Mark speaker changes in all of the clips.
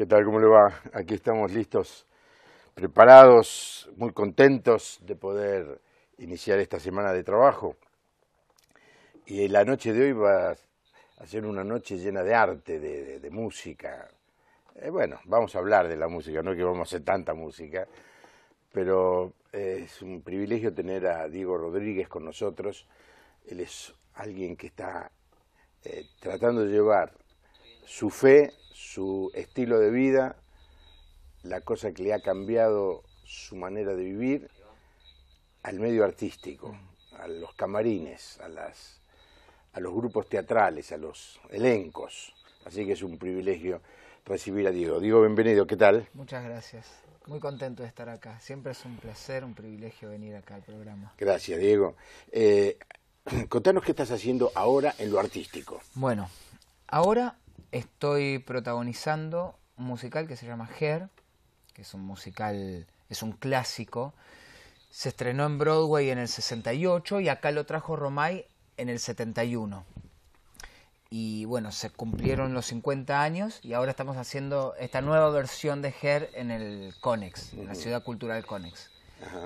Speaker 1: ¿Qué tal? ¿Cómo le va? Aquí estamos listos, preparados, muy contentos de poder iniciar esta semana de trabajo. Y la noche de hoy va a ser una noche llena de arte, de, música. Eh, bueno, vamos a hablar de la música, no que vamos a hacer tanta música, pero eh, es un privilegio tener a Diego Rodríguez con nosotros. Él es alguien que está eh, tratando de llevar su fe su estilo de vida, la cosa que le ha cambiado su manera de vivir al medio artístico, a los camarines, a, las, a los grupos teatrales, a los elencos. Así que es un privilegio recibir a Diego. Diego, bienvenido, ¿qué tal?
Speaker 2: Muchas gracias. Muy contento de estar acá. Siempre es un placer, un privilegio venir acá al programa.
Speaker 1: Gracias, Diego. Eh, contanos qué estás haciendo ahora en lo artístico.
Speaker 2: Bueno, ahora estoy protagonizando un musical que se llama Hair, que es un musical, es un clásico. Se estrenó en Broadway en el 68 y acá lo trajo Romay en el 71. Y bueno, se cumplieron los 50 años y ahora estamos haciendo esta nueva versión de Hair en el Conex, en la Ciudad Cultural Conex.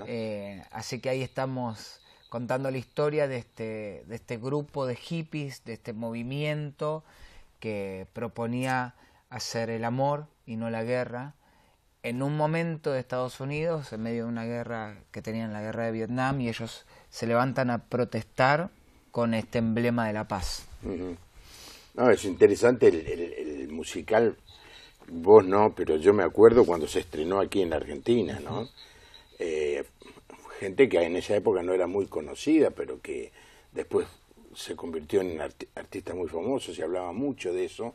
Speaker 2: Eh, así que ahí estamos contando la historia de este, de este grupo de hippies, de este movimiento, que proponía hacer el amor y no la guerra. En un momento de Estados Unidos, en medio de una guerra que tenían la guerra de Vietnam, y ellos se levantan a protestar con este emblema de la paz.
Speaker 1: No, es interesante el, musical, vos no, pero yo me acuerdo cuando se estrenó aquí en la Argentina, ¿no? Eh, gente que en esa época no era muy conocida, pero que después se convirtió en un artista muy famoso, se hablaba mucho de eso.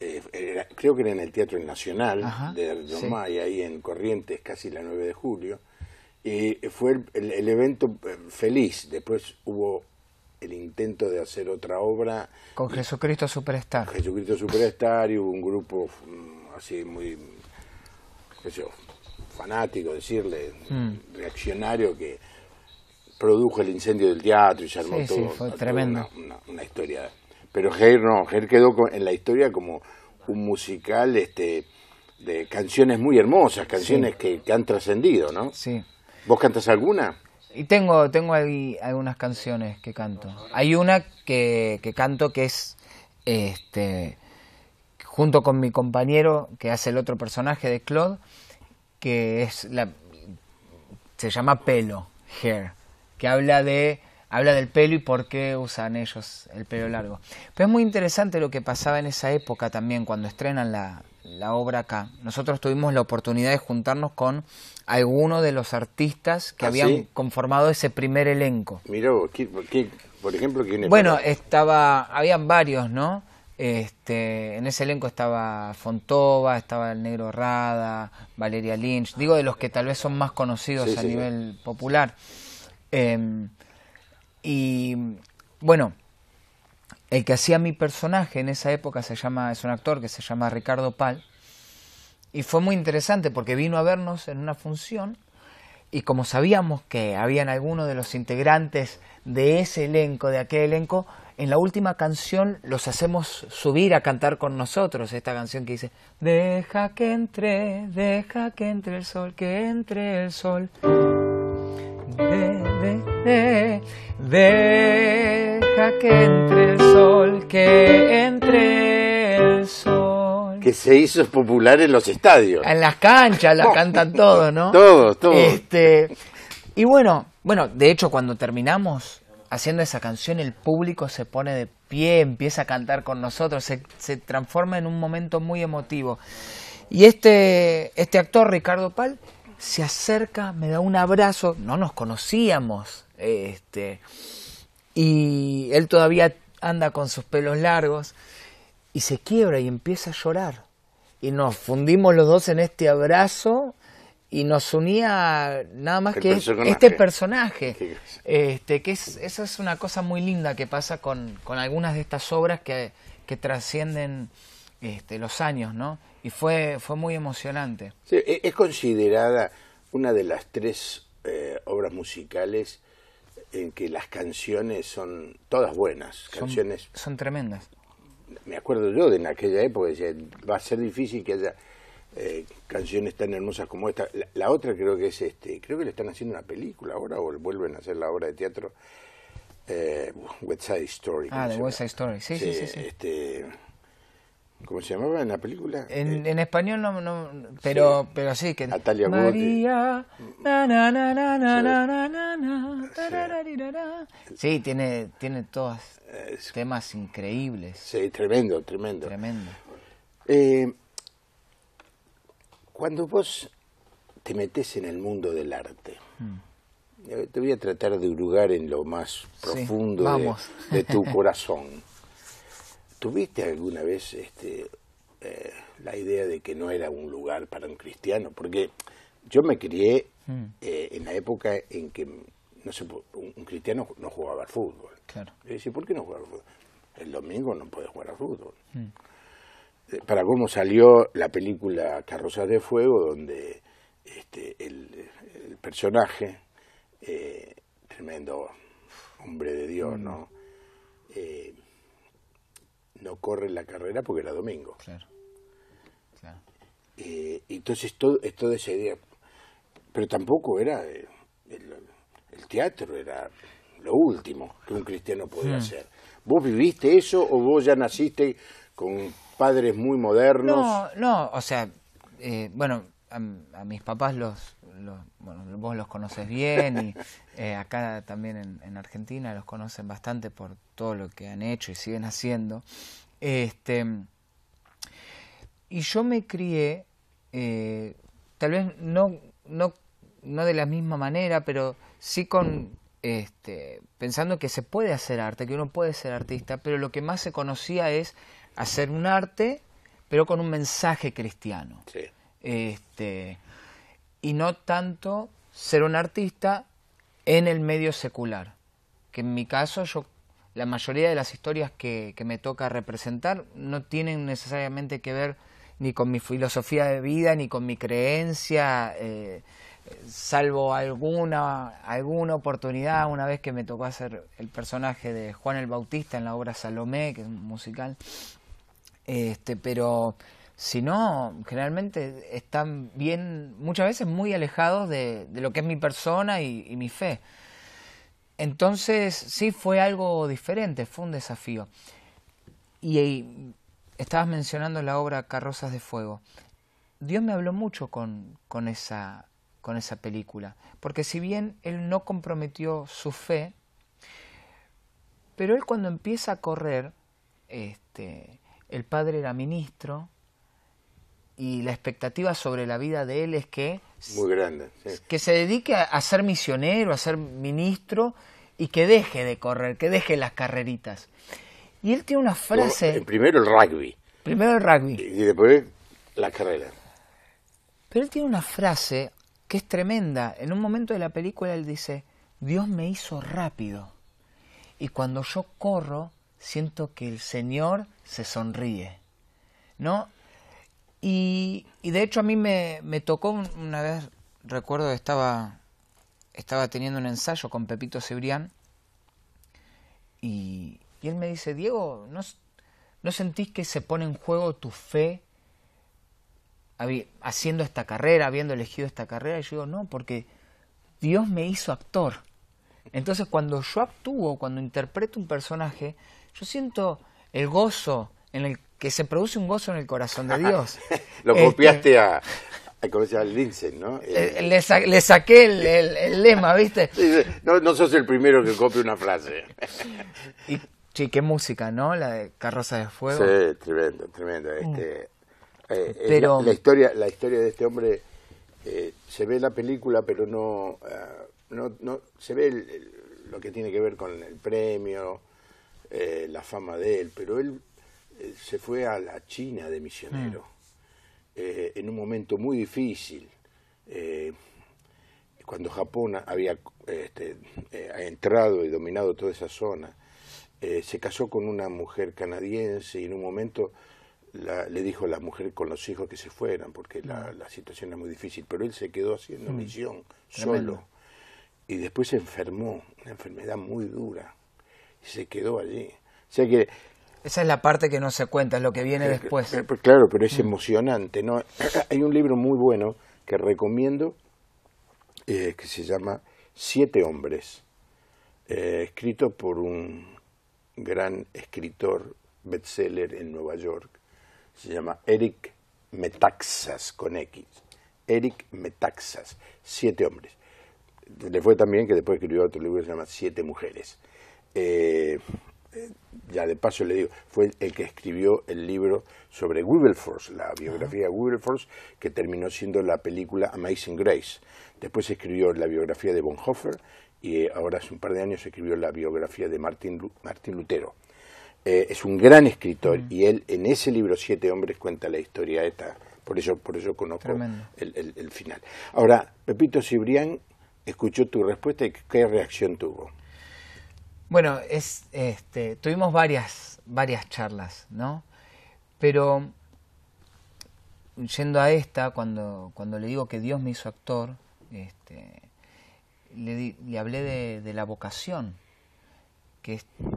Speaker 1: Eh, creo que era en el Teatro Nacional de Ardomay, ahí en Corrientes, casi la 9 de julio. Y fue el, evento eh, feliz. Después hubo el intento de hacer otra obra. Con
Speaker 2: Jesucristo Superstar.
Speaker 1: Jesucristo Superstar y hubo un grupo mm, así muy, qué sé fanático, decirle, mm. reaccionario que produjo el incendio del teatro y se armó todo. Sí, fue tremendo. Una, historia. Pero Hair no, Hair quedó en la historia como un musical este, de canciones muy hermosas, canciones que, han trascendido, ¿no? Sí. ¿Vos cantas alguna? Y
Speaker 2: tengo, tengo ahí algunas canciones que canto. Hay una que, que canto que es este junto con mi compañero que hace el otro personaje de Claude, que es la se llama Pelo, Hair que habla de habla del pelo y por qué usan ellos el pelo largo. Pero es muy interesante lo que pasaba en esa época también, cuando estrenan la, obra acá. Nosotros tuvimos la oportunidad de juntarnos con algunos de los artistas que ah, habían conformado ese primer elenco.
Speaker 1: Miró, por ejemplo, ¿quién es Bueno,
Speaker 2: estaba, habían varios, ¿no? Este, en ese elenco estaba Fontova, estaba el Negro Rada, Valeria Lynch, digo de los que tal vez son más conocidos a nivel popular. Em, y bueno, el que hacía mi personaje en esa época se llama, es un actor que se llama Ricardo Pal. Y fue muy interesante porque vino a vernos en una función y como sabíamos que habían algunos de los integrantes de ese elenco, de aquel elenco, en la última canción los hacemos subir a cantar con nosotros, esta canción que dice, deja que entre, deja que entre el sol, que entre el sol
Speaker 1: deja
Speaker 2: que entre el sol, que entre el sol.
Speaker 1: Que se hizo popular en los estadios. En
Speaker 2: las canchas, la cantan todos, ¿no? Todos, todos. Este, y bueno, bueno, de hecho cuando terminamos haciendo esa canción el público se pone de pie, empieza a cantar con nosotros, se, se transforma en un momento muy emotivo. Y este, este actor, Ricardo Pal, se acerca, me da un abrazo, no nos conocíamos, este, y él todavía anda con sus pelos largos, y se quiebra y empieza a llorar. Y nos fundimos los dos en este abrazo y nos unía nada más que este personaje. Este, que es, esa es una cosa muy linda que pasa con, con algunas de estas obras que, que trascienden este, los años, ¿no? y fue, fue muy emocionante.
Speaker 1: E-, es considerada una de las tres eh, obras musicales en que las canciones son todas buenas, canciones...
Speaker 2: Son, tremendas.
Speaker 1: Me acuerdo yo de en aquella época, va a ser difícil que haya eh, canciones tan hermosas como esta. La, otra creo que es este, creo que le están haciendo una película ahora o vuelven a hacer la obra de teatro eh, West Side Story. Ah,
Speaker 2: de West Side Story, sí, sí, sí. sí.
Speaker 1: Este, ¿Cómo se llamaba en la película?
Speaker 2: En, eh, español no, pero,
Speaker 1: sí. pero sí que Natalia María,
Speaker 2: Sí, tiene tiene todos temas increíbles.
Speaker 1: Sí, tremendo, tremendo. Tremendo. Eh, cuando vos te metes en el mundo del arte. Mm. Eh, te voy a tratar de hurgar en lo más profundo de, de tu corazón. ¿Tuviste alguna vez este, eh, la idea de que no era un lugar para un cristiano? Porque yo me crié mm. eh, en la época en que no un, cristiano no jugaba al fútbol. Claro. Y ¿por qué no jugaba al fútbol? El domingo no puedes jugar al fútbol. Mm. Eh, para cómo salió la película Carrozas de Fuego, donde este, el, personaje, tremendo hombre de Dios, mm. ¿no? no corre la carrera porque era domingo. Claro. claro. Eh, entonces, todo, es toda esa idea. Pero tampoco era eh, el, teatro, era lo último que un cristiano podía hmm. hacer. ¿Vos viviste eso o vos ya naciste con padres muy modernos? No,
Speaker 2: no, o sea, eh, bueno, a, mis papás los, los, bueno, vos los conoces bien y eh, acá también en, Argentina los conocen bastante por todo lo que han hecho y siguen haciendo. Este, y yo me crié, eh, tal vez no, no, no de la misma manera, pero sí con este, pensando que se puede hacer arte, que uno puede ser artista, pero lo que más se conocía es hacer un arte, pero con un mensaje cristiano. Sí este, y no tanto ser un artista en el medio secular, que en mi caso yo la mayoría de las historias que, me toca representar no tienen necesariamente que ver ni con mi filosofía de vida, ni con mi creencia, eh, salvo alguna, alguna oportunidad, una vez que me tocó hacer el personaje de Juan el Bautista en la obra Salomé, que es musical, este, pero si no, generalmente están bien, muchas veces muy alejados de, lo que es mi persona y, mi fe. Entonces sí fue algo diferente, fue un desafío. Y, estabas mencionando la obra Carrozas de Fuego. Dios me habló mucho con, con, esa, con esa película, porque si bien Él no comprometió su fe, pero Él cuando empieza a correr, este, el padre era ministro, y la expectativa sobre la vida de él es que... Muy grande. Que se dedique a, ser misionero, a ser ministro y que deje de correr, que deje las carreritas. Y él tiene una frase...
Speaker 1: primero el rugby. Primero el rugby. Y, después las carreras.
Speaker 2: Pero él tiene una frase que es tremenda. En un momento de la película él dice, Dios me hizo rápido. Y cuando yo corro, siento que el Señor se sonríe. ¿No? Y, de hecho a mí me, tocó una vez, recuerdo que estaba, estaba teniendo un ensayo con Pepito Cebrián y, él me dice, Diego, ¿no, ¿no sentís que se pone en juego tu fe haciendo esta carrera, habiendo elegido esta carrera? Y yo digo, no, porque Dios me hizo actor. Entonces cuando yo actúo, cuando interpreto un personaje, yo siento el gozo en el que se produce un gozo en el corazón de Dios.
Speaker 1: Lo este, copiaste a, a ¿no? Eh, le, saqué el, lema, ¿viste? No, sos el primero que copie una frase.
Speaker 2: y, sí, qué música, ¿no? La de Carroza de Fuego. Sí, tremendo,
Speaker 1: tremendo. Mm. Este, eh, eh, la, historia, la historia de este hombre se ve en la película, pero no, no, no se ve lo que tiene que ver con el premio, la fama de él, pero él se fue a la China de misionero, mm. eh, en un momento muy difícil, eh, cuando Japón había este, eh, entrado y dominado toda esa zona. se casó con una mujer canadiense y en un momento le dijo a la mujer con los hijos que se fueran, porque la, mm. situación era muy difícil, pero él se quedó haciendo mm. misión solo. Y después se enfermó, una enfermedad muy dura, y se quedó allí. O sea que esa es la
Speaker 2: parte que no se cuenta, es lo que viene eh, después.
Speaker 1: Eh, pues claro, pero es mm. emocionante, ¿no? Hay un libro muy bueno que recomiendo eh, que se llama Siete hombres, escrito por un gran escritor bestseller en Nueva York, se llama Eric Metaxas con X. Eric Metaxas, Siete hombres. Le fue también que después escribió otro libro que se llama Siete mujeres. Eh, ya de paso le digo, fue el que escribió el libro sobre Wilberforce, la biografía de Wilberforce, que terminó siendo la película Amazing Grace. Después escribió la biografía de Bonhoeffer y eh, ahora hace un par de años escribió la biografía de Martín, Lutero. Eh, es un gran escritor mm. y él en ese libro, Siete Hombres, cuenta la historia esta. Por eso, por eso conozco el, final. Ahora, Pepito Cibrián escuchó tu respuesta y qué reacción tuvo.
Speaker 2: Bueno, es, este, tuvimos varias, varias charlas, ¿no? Pero yendo a esta, cuando, cuando le digo que Dios me hizo actor, este, le, hablé de, la vocación, que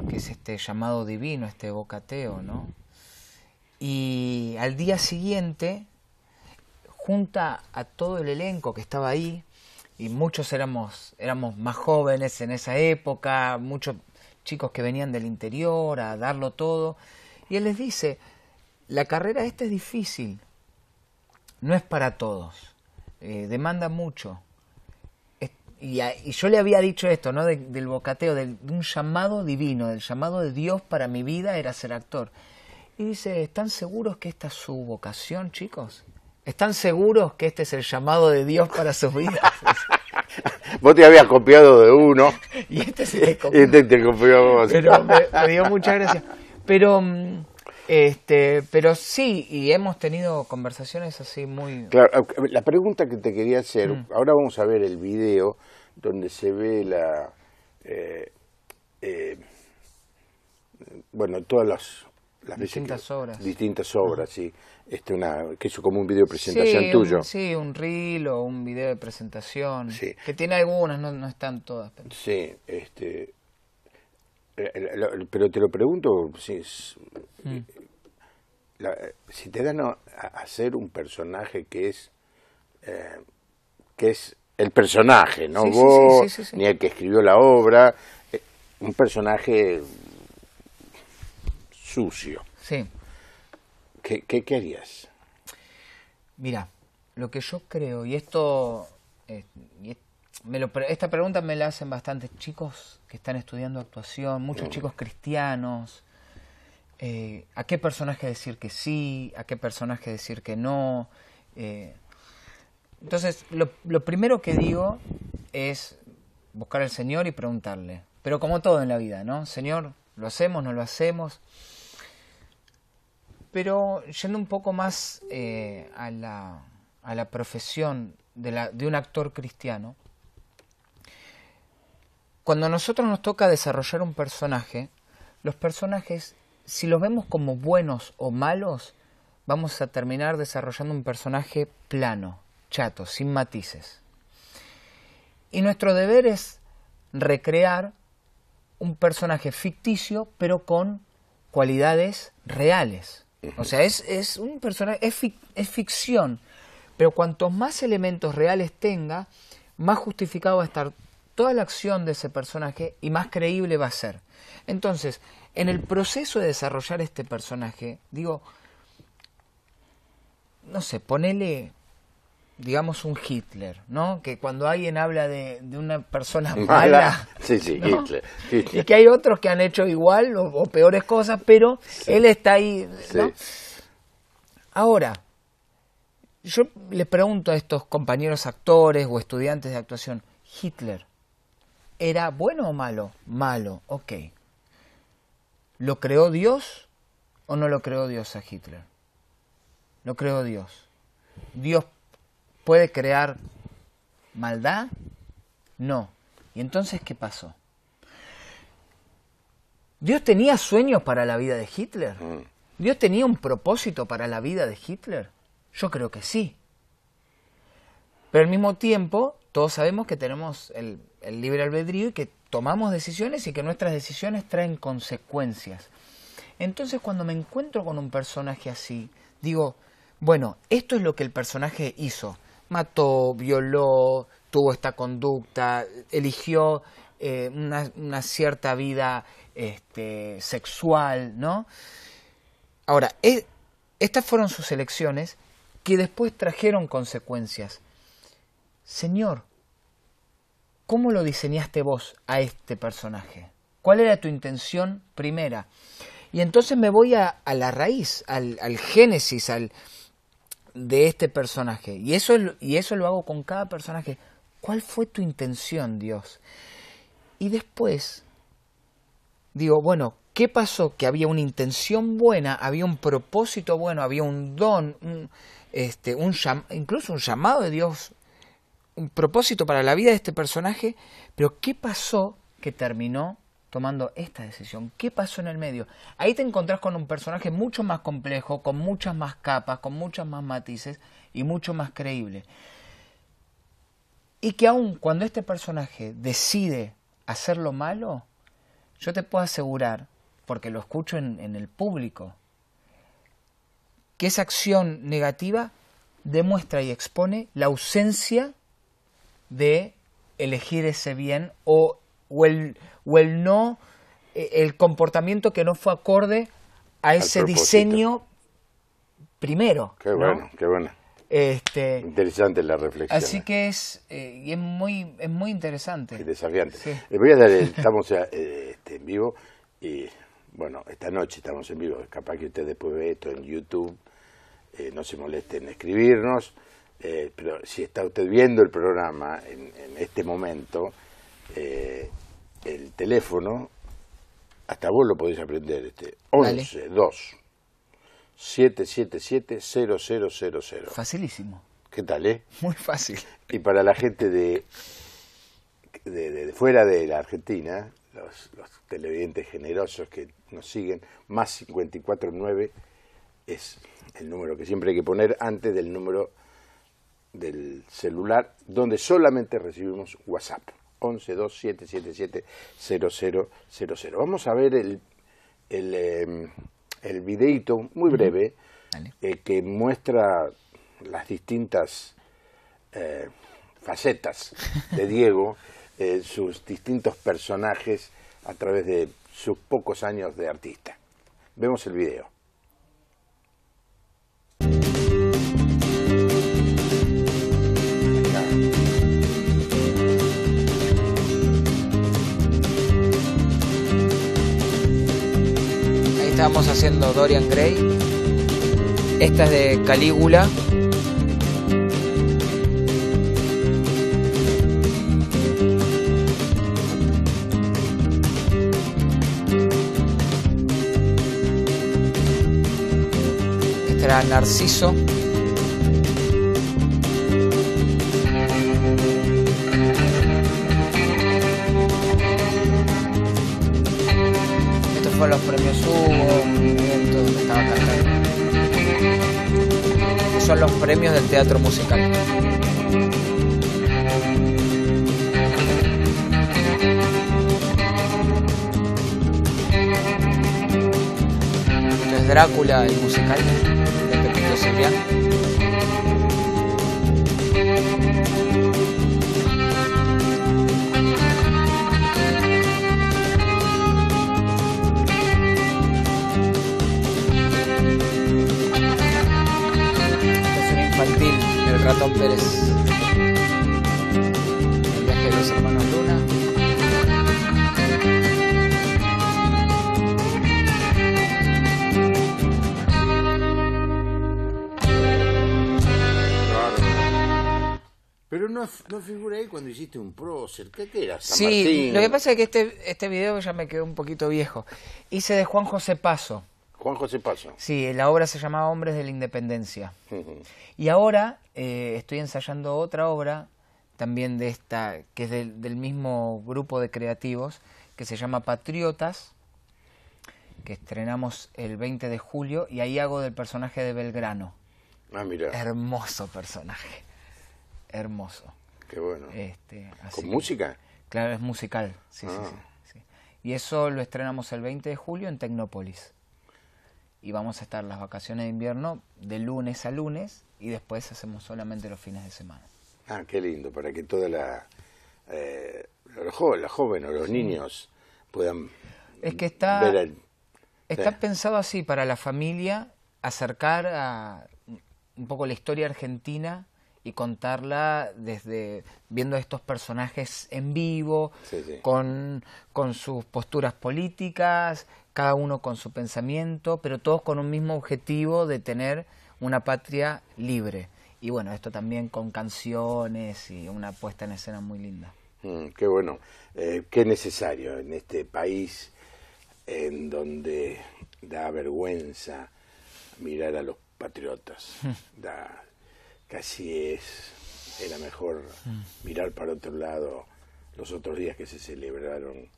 Speaker 2: es, este llamado divino, este vocateo, ¿no? Y al día siguiente, junta a todo el elenco que estaba ahí, y muchos éramos, éramos más jóvenes en esa época, muchos chicos que venían del interior a darlo todo. Y él les dice, la carrera esta es difícil, no es para todos, eh, demanda mucho. y, y, yo le había dicho esto, ¿no? del bocateo, del de un llamado divino, del llamado de Dios para mi vida era ser actor. Y dice, ¿están seguros que esta es su vocación, chicos? ¿Están seguros que este es el llamado de Dios para su vida?
Speaker 1: Vos te habías copiado de uno. y este se este te copió.
Speaker 2: Pero muchas gracias. Pero, mm, este, pero sí, y hemos tenido conversaciones así muy...
Speaker 1: Claro, la pregunta que te quería hacer, mm. ahora vamos a ver el video donde se ve la... Eh, eh, bueno, todas las... las distintas obras. Distintas obras, sí este, una, que hizo como un video presentación tuyo. sí,
Speaker 2: un reel o un video de presentación. Que tiene algunas, no, están todas.
Speaker 1: Sí, este, eh, pero te lo pregunto, si, mm. si te dan a, hacer un personaje que es, eh, que es el personaje, no vos, ni el que escribió la obra, eh, un personaje sucio. Sí. ¿Qué, querías?
Speaker 2: Mira, lo que yo creo, y esto, eh, esta pregunta me la hacen bastantes chicos que están estudiando actuación, muchos chicos cristianos, eh, a qué personaje decir que sí, a qué personaje decir que no. Eh, entonces, lo, lo primero que digo es buscar al Señor y preguntarle, pero como todo en la vida, ¿no? Señor, ¿lo hacemos, no lo hacemos? Pero yendo un poco más eh, a, la, profesión de, de un actor cristiano, cuando a nosotros nos toca desarrollar un personaje, los personajes, si los vemos como buenos o malos, vamos a terminar desarrollando un personaje plano, chato, sin matices. Y nuestro deber es recrear un personaje ficticio, pero con cualidades reales. O sea, es, es un personaje, es, es ficción, pero cuantos más elementos reales tenga, más justificado va a estar toda la acción de ese personaje y más creíble va a ser. Entonces, en el proceso de desarrollar este personaje, digo, no sé, ponele digamos, un Hitler, ¿no? Que cuando alguien habla de, una persona mala, sí,
Speaker 1: sí, Hitler, y que
Speaker 2: hay otros que han hecho igual o, peores cosas, pero él está ahí, ¿no? Ahora, yo le pregunto a estos compañeros actores o estudiantes de actuación, Hitler, ¿era bueno o malo? Malo, ok. ¿Lo creó Dios o no lo creó Dios a Hitler? Lo creó Dios. Dios puede crear maldad? No. ¿Y entonces qué pasó? ¿Dios tenía sueños para la vida de Hitler? Mm. ¿Dios tenía un propósito para la vida de Hitler? Yo creo que sí. Pero al mismo tiempo, todos sabemos que tenemos el, el libre albedrío y que tomamos decisiones y que nuestras decisiones traen consecuencias. Entonces cuando me encuentro con un personaje así, digo, bueno, esto es lo que el personaje hizo mató, violó, tuvo esta conducta, eligió eh, una, cierta vida este, sexual, ¿no? Ahora, e, estas fueron sus elecciones que después trajeron consecuencias. Señor, ¿cómo lo diseñaste vos a este personaje? ¿Cuál era tu intención primera? Y entonces me voy a, la raíz, al génesis, al, de este personaje. Y eso, y eso lo hago con cada personaje. ¿Cuál fue tu intención, Dios? Y después digo, bueno, ¿qué pasó? Que había una intención buena, había un propósito bueno, había un don, este, un incluso un llamado de Dios, un propósito para la vida de este personaje, pero ¿qué pasó que terminó tomando esta decisión? ¿Qué pasó en el medio? Ahí te encontrás con un personaje mucho más complejo, con muchas más capas, con muchas más matices y mucho más creíble. Y que aun cuando este personaje decide hacer lo malo, yo te puedo asegurar, porque lo escucho en, en el público, que esa acción negativa demuestra y expone la ausencia de elegir ese bien o o el, o el no, eh, el comportamiento que no fue acorde a ese diseño primero.
Speaker 1: Qué bueno, qué bueno. Este, interesante la reflexión. Así
Speaker 2: eh. que es, eh, es, muy, es muy interesante. Y desafiante.
Speaker 1: voy a dar, estamos este, en vivo y bueno, esta noche estamos en vivo. Capaz que usted después ve esto en YouTube, no se moleste en escribirnos, pero si está usted viendo el programa en, en este momento, eh, el teléfono, hasta vos lo podéis aprender, este, 11 2 777 0000.
Speaker 2: Facilísimo. ¿Qué tal, eh? Muy fácil.
Speaker 1: Y para la gente de, de, fuera de la Argentina, los, los, televidentes generosos que nos siguen, más 549 es el número que siempre hay que poner antes del número del celular, donde solamente recibimos WhatsApp cero cero Vamos a ver el, el, em, el videito muy breve eh, que muestra las distintas eh, facetas de Diego, eh, sus distintos personajes a través de sus pocos años de artista. Vemos el video.
Speaker 2: Estamos haciendo Dorian Gray. Esta es de Calígula. Esta era Narciso. los premios Hugo movimiento donde estaba cantando. Que son los premios del teatro musical. Entonces Drácula, el musical de Pepito sería. Pérez. El los hermanos Luna.
Speaker 1: Pero no, no figura ahí cuando hiciste un prócer. ¿Qué, era? sí, lo que pasa es
Speaker 2: que este, este video ya me quedó un poquito viejo. Hice de Juan José Paso.
Speaker 1: Juan José Paso.
Speaker 2: Sí, la obra se llama Hombres de la Independencia. Y ahora eh, estoy ensayando otra obra, también de esta, que es del, mismo grupo de creativos, que se llama Patriotas, que estrenamos el 20 de julio, y ahí hago del personaje de Belgrano. Ah, mira. Hermoso personaje. Hermoso. Qué bueno. Este, ¿Con música? claro, es musical. Ah. sí, sí, Y eso lo estrenamos el 20 de julio en Tecnópolis y vamos a estar las vacaciones de invierno de lunes a lunes y después hacemos solamente los fines de semana.
Speaker 1: Ah, qué lindo, para que toda la, eh, los, jóvenes, o los niños puedan
Speaker 2: es que está, está pensado así para la familia, acercar a un poco la historia argentina y contarla desde viendo a estos personajes en vivo, Con, con sus posturas políticas, cada uno con su pensamiento, pero todos con un mismo objetivo de tener una patria libre. Y bueno, esto también con canciones y una puesta en escena muy linda.
Speaker 1: Mm, qué bueno, eh, qué necesario en este país en donde da vergüenza mirar a los patriotas, da, casi es, era mejor mm. mirar para otro lado los otros días que se celebraron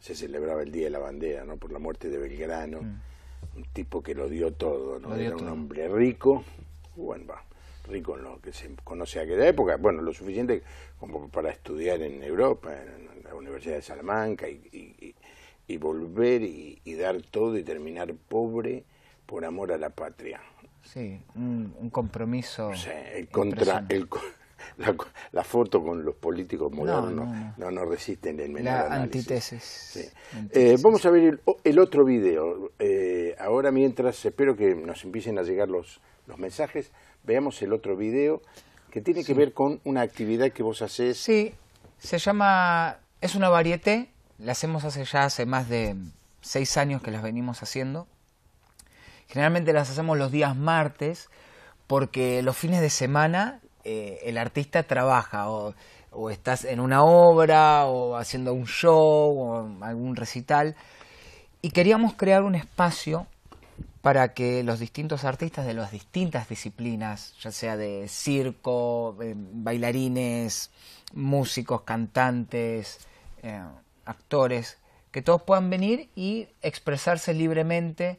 Speaker 1: se celebraba el Día de la Bandera, ¿no? Por la muerte de Belgrano, mm. un tipo que lo dio todo, ¿no? Era un hombre rico, bueno, rico en lo que se conoce a aquella época, bueno, lo suficiente como para estudiar en Europa, en la Universidad de Salamanca, y, volver y, dar todo y terminar pobre por amor a la patria.
Speaker 2: Sí, un, compromiso. contra,
Speaker 1: el, la, foto con los políticos modernos no, no, resisten el menor la
Speaker 2: Antitesis.
Speaker 1: Eh, vamos a ver el, otro video. Eh, ahora mientras, espero que nos empiecen a llegar los, los mensajes, veamos el otro video que tiene que ver con una actividad que vos haces. Sí,
Speaker 2: se llama, es una varieté, la hacemos hace ya hace más de seis años que las venimos haciendo. Generalmente las hacemos los días martes porque los fines de semana eh, el artista trabaja o, estás en una obra o haciendo un show o algún recital y queríamos crear un espacio para que los distintos artistas de las distintas disciplinas, ya sea de circo, eh, bailarines, músicos, cantantes, eh, actores, que todos puedan venir y expresarse libremente.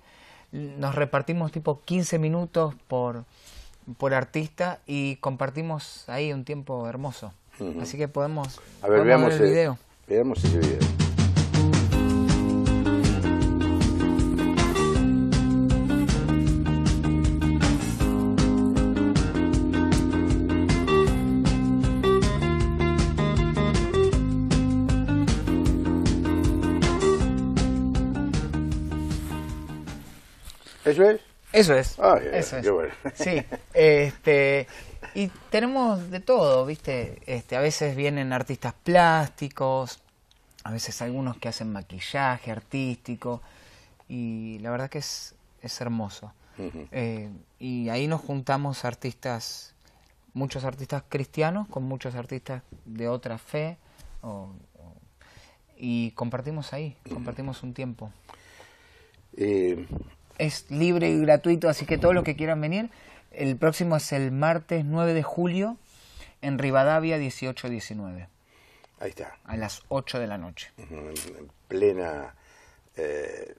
Speaker 2: Nos repartimos tipo 15 minutos por, por artista y compartimos ahí un tiempo hermoso. Así que podemos, ver, el video.
Speaker 1: veamos ese video. Eso es. Ah, sí.
Speaker 2: Este, y tenemos de todo, ¿viste? Este, a veces vienen artistas plásticos, a veces algunos que hacen maquillaje artístico, y la verdad que es, es hermoso. Eh, y ahí nos juntamos artistas, muchos artistas cristianos con muchos artistas de otra fe, y compartimos ahí, compartimos un tiempo. Eh, es libre y gratuito, así que todos los que quieran venir, el próximo es el martes 9 de julio en Rivadavia 18-19. Ahí está. A las 8 de la noche.
Speaker 1: En plena eh,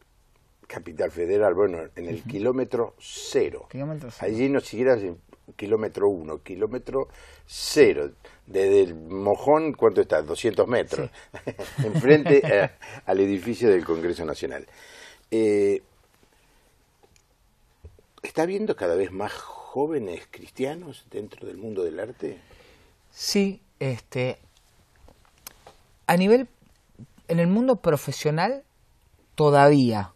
Speaker 1: capital federal, bueno, en el kilómetro, cero.
Speaker 2: kilómetro cero. Allí
Speaker 1: no siquiera kilómetro uno, kilómetro cero. Desde el mojón, ¿cuánto está? 200 metros. Enfrente eh, al edificio del Congreso Nacional. Eh, ¿Está habiendo cada vez más jóvenes cristianos dentro del mundo del arte?
Speaker 2: Sí, este, a nivel, en el mundo profesional, todavía,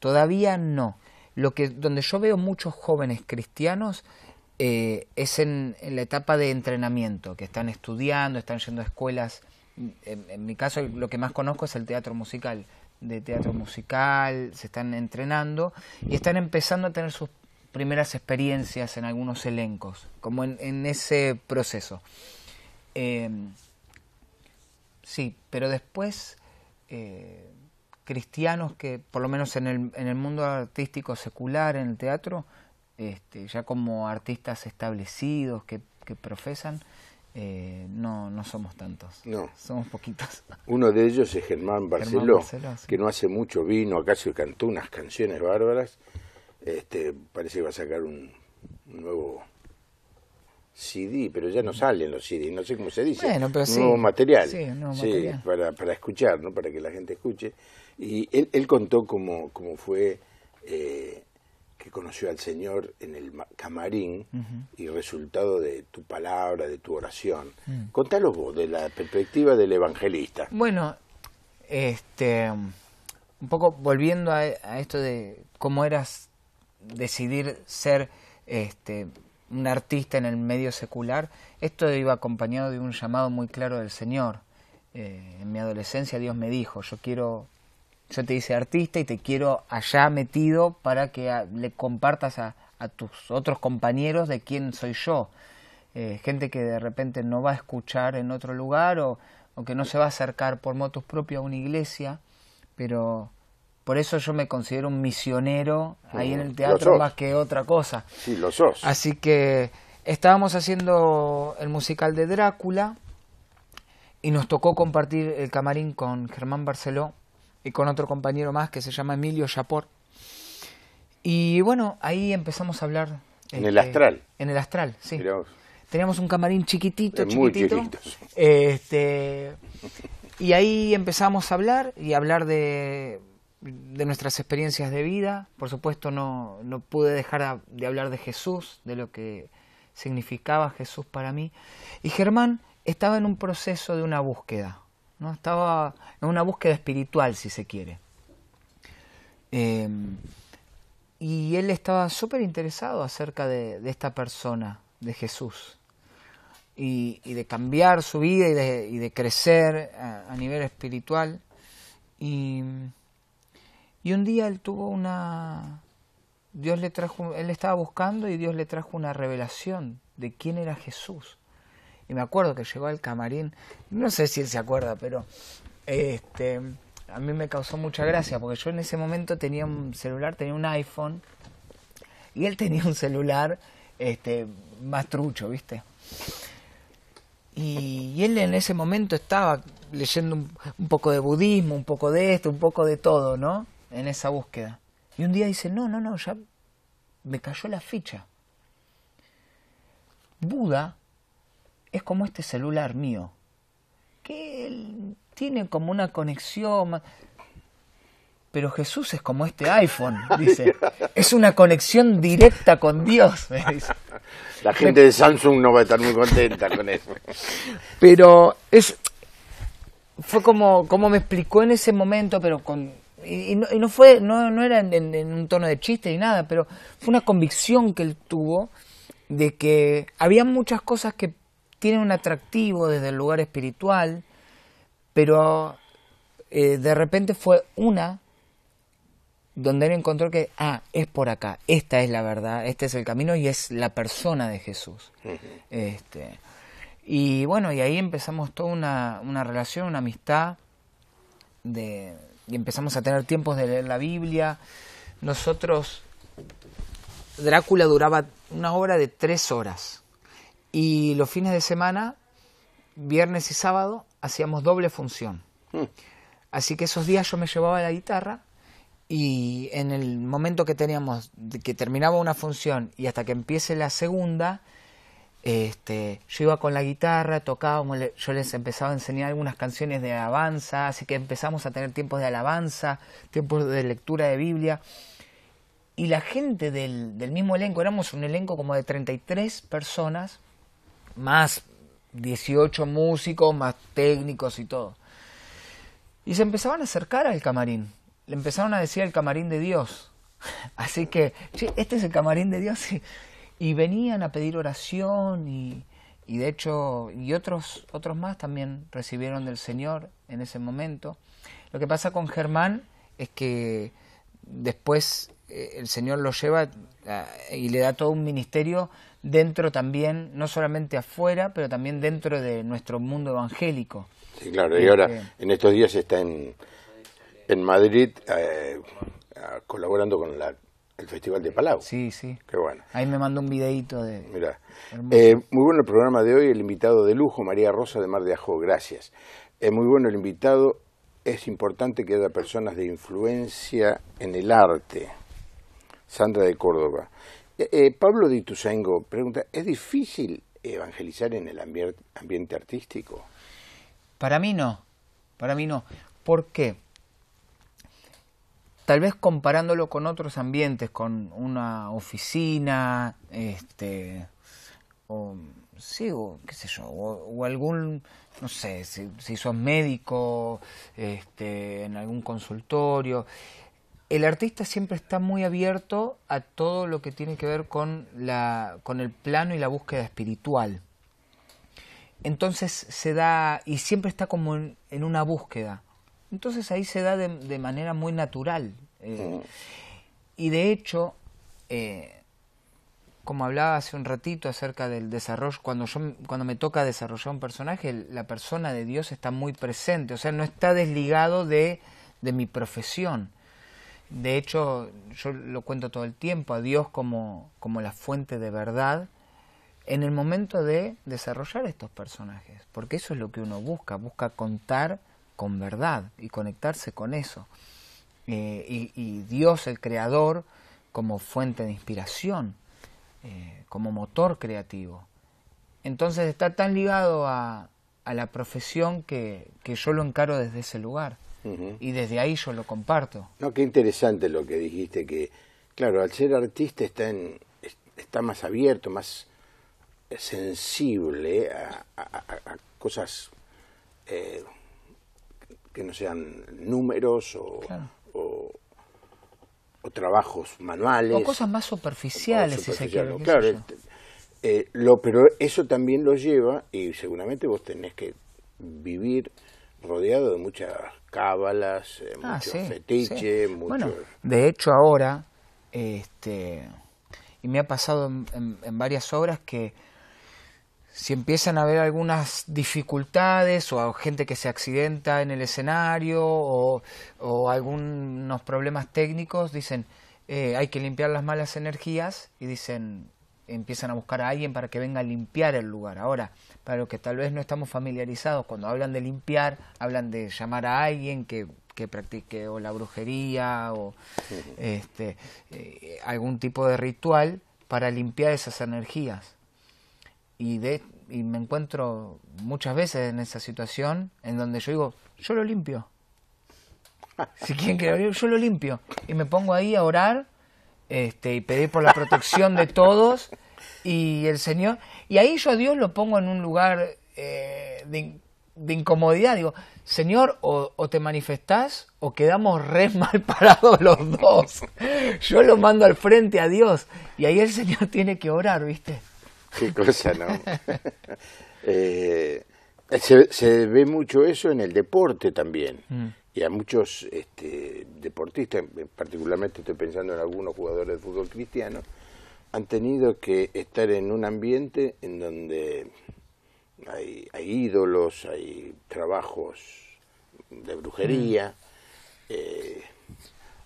Speaker 2: todavía no. Lo que, donde yo veo muchos jóvenes cristianos eh, es en, la etapa de entrenamiento, que están estudiando, están yendo a escuelas. en mi caso, lo que más conozco es el teatro musical de teatro musical, se están entrenando y están empezando a tener sus primeras experiencias en algunos elencos, como en, ese proceso. Eh, sí, pero después eh, cristianos que, por lo menos en el, en el mundo artístico secular, en el teatro, este, ya como artistas establecidos que, que profesan, eh, no, no somos tantos. No. Somos poquitos.
Speaker 1: Uno de ellos es Germán Barceló, que no hace mucho vino acá, se cantó unas canciones bárbaras. Este, parece que va a sacar un, nuevo CD, pero ya no salen los CD, no sé cómo se dice. Bueno, pero sí. Nuevo material. Sí, Para, para escuchar, ¿no? Para que la gente escuche. Y él, él contó cómo, fue eh, que conoció al Señor en el camarín y resultado de tu palabra, de tu oración. Uh vos, de la perspectiva del evangelista.
Speaker 2: Bueno, este, un poco volviendo a, esto de cómo eras decidir ser este, un artista en el medio secular, esto iba acompañado de un llamado muy claro del Señor. Eh, en mi adolescencia Dios me dijo, yo quiero yo te hice artista y te quiero allá metido para que ah, le compartas a, tus otros compañeros de quién soy yo. Eh, gente que de repente no va a escuchar en otro lugar o, que no se va a acercar por motos propios a una iglesia, pero por eso yo me considero un misionero ahí en el mm, teatro más que otra cosa.
Speaker 1: Sí, lo sos. Así
Speaker 2: que estábamos haciendo el musical de Drácula y nos tocó compartir el camarín con Germán Barceló, y con otro compañero más que se llama Emilio Yapor. Y bueno, ahí empezamos a hablar. En el este, astral. En el astral, sí. Teníamos un camarín chiquitito, chiquitito. este, y ahí empezamos a hablar y hablar de, de nuestras experiencias de vida. Por supuesto, no, no pude dejar de hablar de Jesús, de lo que significaba Jesús para mí. Y Germán estaba en un proceso de una búsqueda. ¿no? Estaba en una búsqueda espiritual, si se quiere. Em, y él estaba súper interesado acerca de, esta persona, de Jesús, y, de cambiar su vida y de, crecer a, nivel espiritual. Y, y, un día él tuvo una... Dios le trajo, él estaba buscando y Dios le trajo una revelación de quién era Jesús y me acuerdo que llegó al camarín, no sé si él se acuerda, pero este, a mí me causó mucha gracia, porque yo en ese momento tenía un celular, tenía un iPhone, y él tenía un celular este, más trucho, ¿viste? Y, él en ese momento estaba leyendo un poco de budismo, un poco de esto, un poco de todo, ¿no? En esa búsqueda. Y un día dice, no, no, no, ya me cayó la ficha. Buda es como este celular mío, que tiene como una conexión. Pero Jesús es como este iPhone, dice. Es una conexión directa con Dios.
Speaker 1: La gente de Samsung no va a estar muy contenta con eso. Pero
Speaker 2: es fue como, como me explicó en ese momento, pero con y, no, fue no, era en, un tono de chiste ni nada, pero fue una convicción que él tuvo de que había muchas cosas que tiene un atractivo desde el lugar espiritual, pero eh, de repente fue una donde él encontró que, ah, es por acá, esta es la verdad, este es el camino y es la persona de Jesús. este, y bueno, y ahí empezamos toda una, una relación, una amistad, de, y empezamos a tener tiempos de leer la Biblia. Nosotros, Drácula duraba una obra de tres horas. Y los fines de semana, viernes y sábado, hacíamos doble función. Hmm. Así que esos días yo me llevaba la guitarra y en el momento que teníamos, que terminaba una función y hasta que empiece la segunda, este, yo iba con la guitarra, tocaba, yo les empezaba a enseñar algunas canciones de alabanza, así que empezamos a tener tiempos de alabanza, tiempos de lectura de Biblia. Y la gente del, del mismo elenco, éramos un elenco como de 33 personas, más 18 músicos, más técnicos y todo. Y se empezaban a acercar al camarín. Le empezaron a decir el camarín de Dios. Así que, che, este es el camarín de Dios. Y, venían a pedir oración y, y, de hecho, y otros, otros más también recibieron del Señor en ese momento. Lo que pasa con Germán es que después eh, el Señor lo lleva ah, y le da todo un ministerio dentro también, no solamente afuera, pero también dentro de nuestro mundo evangélico.
Speaker 1: Sí, claro, y ahora este, en estos días está en, en Madrid eh, colaborando con el Festival de Palau. Sí, sí. Qué bueno. Ahí me mandó un videito de... mira eh, muy bueno el programa de hoy, el invitado de lujo, María Rosa de Mar de Ajo, gracias. Es eh, muy bueno el invitado, es importante que haya personas de influencia en el arte. Sandra de Córdoba. Eh, eh, Pablo de pregunta, ¿es difícil evangelizar en el ambiente artístico?
Speaker 2: Para mí no, para mí no. ¿Por qué? Tal vez comparándolo con otros ambientes, con una oficina, este, o, qué sé yo, o, algún, no sé, si, si, sos médico, este, en algún consultorio el artista siempre está muy abierto a todo lo que tiene que ver con, la, con el plano y la búsqueda espiritual. Entonces se da, y siempre está como en, una búsqueda. Entonces ahí se da de, manera muy natural. Eh. Mm. y de hecho, eh, como hablaba hace un ratito acerca del desarrollo, cuando, yo, cuando me toca desarrollar un personaje, la persona de Dios está muy presente, o sea, no está desligado de mi profesión. De hecho, yo lo cuento todo el tiempo, a Dios como, como la fuente de verdad, en el momento de desarrollar estos personajes, porque eso es lo que uno busca, busca contar con verdad y conectarse con eso. Eh, y, Dios, el creador, como fuente de inspiración, eh, como motor creativo. Entonces está tan ligado a, a la profesión que, que yo lo encaro desde ese lugar y desde ahí yo lo comparto.
Speaker 1: No, qué interesante lo que dijiste, que claro, al ser artista está, en, está más abierto, más sensible a, cosas eh, que no sean números o, trabajos manuales. O cosas
Speaker 2: más superficiales, si se quiere. Claro,
Speaker 1: este, eh, lo, pero eso también lo lleva, y seguramente vos tenés que vivir rodeado de muchas cábalas, eh, ah, muchos fetiches, Bueno,
Speaker 2: de hecho ahora, este, y me ha pasado en, varias obras que si empiezan a haber algunas dificultades o gente que se accidenta en el escenario o, algunos problemas técnicos, dicen, eh, hay que limpiar las malas energías y dicen, empiezan a buscar a alguien para que venga a limpiar el lugar. Ahora, para los que tal vez no estamos familiarizados, cuando hablan de limpiar, hablan de llamar a alguien que, que practique o la brujería o este, eh, algún tipo de ritual para limpiar esas energías. Y, de, y me encuentro muchas veces en esa situación en donde yo digo, yo lo limpio. Si quieren que yo lo limpio. Y me pongo ahí a orar este, y pedir por la protección de todos y el Señor. Y ahí yo a Dios lo pongo en un lugar eh, de, incomodidad. Digo, Señor, o, te manifestás o quedamos re mal parados los dos. Yo lo mando al frente a Dios y ahí el Señor tiene que orar, ¿viste?
Speaker 1: Qué cosa, ¿no? Eh, se, ve mucho eso en el deporte también. Mm y a muchos este, deportistas, particularmente estoy pensando en algunos jugadores de fútbol cristiano, han tenido que estar en un ambiente en donde hay, ídolos, hay trabajos de brujería, mm. eh,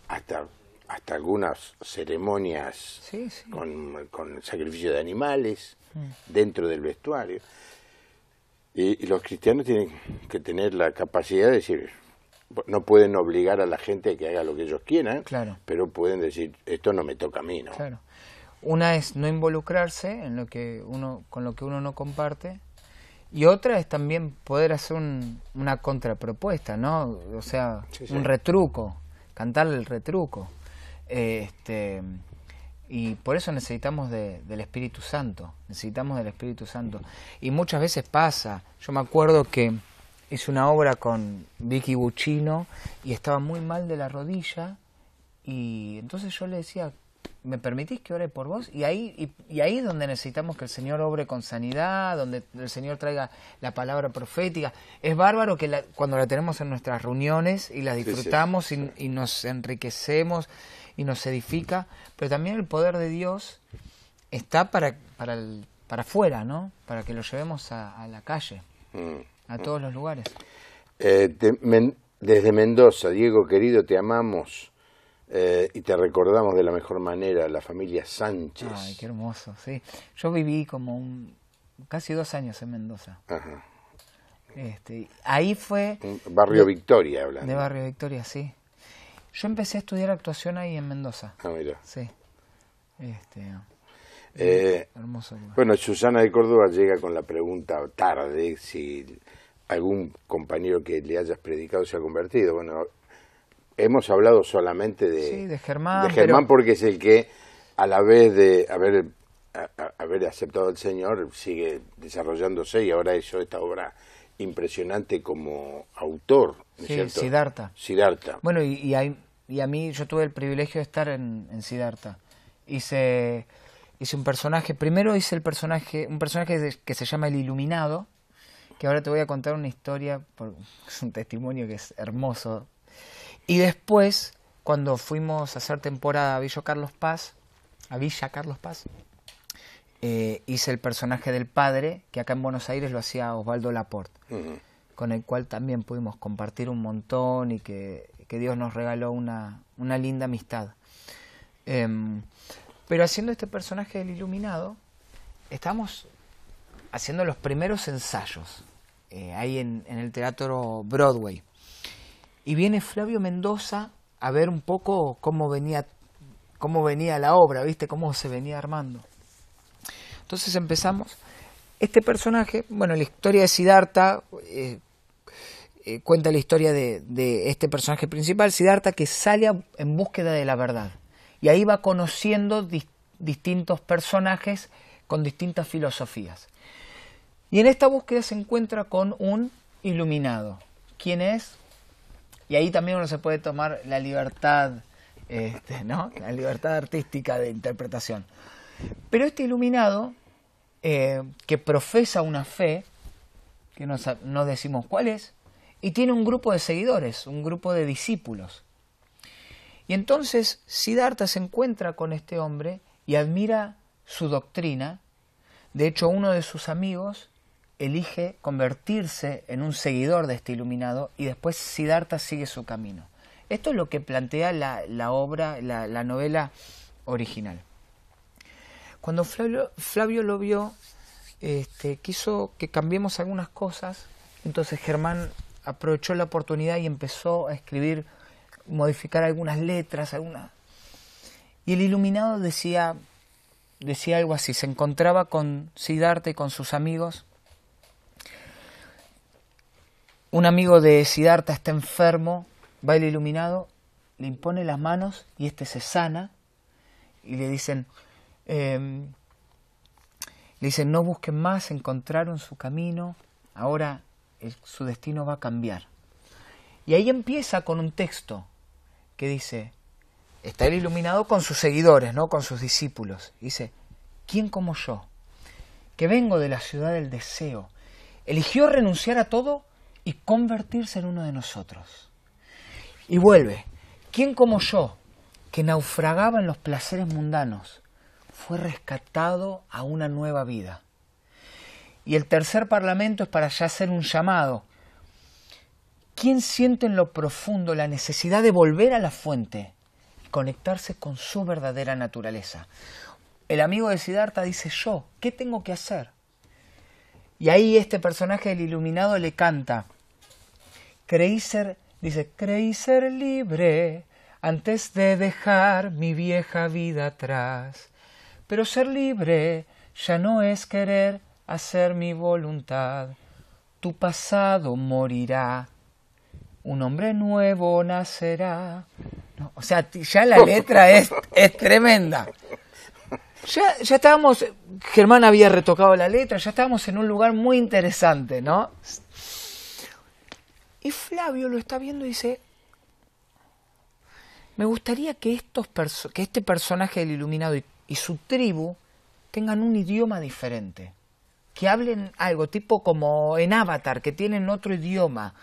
Speaker 1: hasta, hasta algunas ceremonias Con, sacrificio de animales mm. dentro del vestuario. y los cristianos tienen que tener la capacidad de decir, pues no pueden obligar a la gente a que haga lo que ellos quieran, claro. pero pueden decir, esto no me toca a mí, ¿no?
Speaker 2: Claro. Una es no involucrarse en lo que uno, con lo que uno no comparte, y otra es también poder hacer una contrapropuesta, ¿no? O sea, un retruco, cantar el retruco. este, y por eso necesitamos del Espíritu Santo, necesitamos del Espíritu Santo. Y muchas veces pasa, yo me acuerdo que hice una obra con Vicky Buccino y estaba muy mal de la rodilla y entonces yo le decía, ¿me permitís que ore por vos? Y ahí, y, ahí es donde necesitamos que el Señor obre con sanidad, donde el Señor traiga la palabra profética. Es bárbaro que cuando la tenemos en nuestras reuniones y la disfrutamos Y, nos enriquecemos y nos edifica, pero también el poder de Dios está para, para, para afuera, ¿no? Para que lo llevemos a, la calle.
Speaker 1: Mm. A todos los lugares. Eh, desde Mendoza, Diego querido, te amamos eh, y te recordamos de la mejor manera, la familia Sánchez. Ay, qué
Speaker 2: hermoso, sí. Yo viví como casi dos años en Mendoza. Ajá. Este, ahí fue...
Speaker 1: Barrio Victoria, hablando. De
Speaker 2: Barrio Victoria, sí. Yo empecé a estudiar actuación ahí en Mendoza. Ah, mira. Sí. Este, eh,
Speaker 1: bueno, Susana de Córdoba llega con la pregunta tarde si algún compañero que le hayas predicado se ha convertido. Bueno, hemos hablado solamente de, de Germán, porque es el que a la vez de haber, haber aceptado al Señor sigue desarrollándose y ahora hizo esta obra impresionante como autor. ¿no sí, Bueno,
Speaker 2: y, y, a, y, a, mí yo tuve el privilegio de estar en, en Siddhartha. Hice, hice un personaje, primero hice el personaje, un personaje que se llama El Iluminado, que ahora te voy a contar una historia, es un testimonio que es hermoso. Y después, cuando fuimos a hacer temporada a Villa Carlos Paz, a Villa Carlos Paz, eh, hice el personaje del padre, que acá en Buenos Aires lo hacía Osvaldo Laporte, con el cual también pudimos compartir un montón y que, Dios nos regaló una, linda amistad. Em, pero haciendo este personaje del iluminado, estamos haciendo los primeros ensayos. Eh, ahí en, el Teatro Broadway. Y viene Flavio Mendoza a ver un poco cómo venía, cómo venía la obra, ¿viste? Cómo se venía armando. Entonces empezamos. Este personaje, bueno, la historia de Siddhartha eh, eh, cuenta la historia de, este personaje principal, Siddhartha, que sale en búsqueda de la verdad. Y ahí va conociendo distintos personajes con distintas filosofías. Y en esta búsqueda se encuentra con un iluminado. ¿Quién es? Y ahí también uno se puede tomar la libertad, este, ¿no? La libertad artística de interpretación. Pero este iluminado, eh, que profesa una fe, que no, no decimos cuál es, y tiene un grupo de seguidores, un grupo de discípulos. Y entonces Siddhartha se encuentra con este hombre y admira su doctrina. De hecho, uno de sus amigos elige convertirse en un seguidor de este iluminado y después Siddhartha sigue su camino. Esto es lo que plantea la, obra, la, novela original. Cuando Flavio, lo vio, este, quiso que cambiemos algunas cosas, entonces Germán aprovechó la oportunidad y empezó a escribir, modificar algunas letras, algunas... Y el iluminado decía, decía algo así, se encontraba con Siddhartha y con sus amigos un amigo de Siddhartha está enfermo, va el iluminado, le impone las manos y este se sana y le dicen, em, dicen, no busquen más, encontraron su camino, ahora su destino va a cambiar. Y ahí empieza con un texto que dice, está el iluminado con sus seguidores, ¿no? con sus discípulos. Dice, ¿quién como yo? Que vengo de la ciudad del deseo. Eligió renunciar a todo y convertirse en uno de nosotros. Y vuelve, ¿quién como yo, que naufragaba en los placeres mundanos, fue rescatado a una nueva vida? Y el tercer parlamento es para ya hacer un llamado. ¿Quién siente en lo profundo la necesidad de volver a la fuente y conectarse con su verdadera naturaleza? El amigo de Siddhartha dice yo, ¿qué tengo que hacer? Y ahí este personaje del iluminado le canta, Creí ser, dice, creí ser libre antes de dejar mi vieja vida atrás. Pero ser libre ya no es querer hacer mi voluntad. Tu pasado morirá. Un hombre nuevo nacerá. No, o sea, ya la letra es, es tremenda. Ya, ya, estábamos, Germán había retocado la letra, ya estábamos en un lugar muy interesante, ¿no? Y Flavio lo está viendo y dice, me gustaría que, estos que este personaje del iluminado y, su tribu tengan un idioma diferente, que hablen algo tipo como en Avatar, que tienen otro idioma.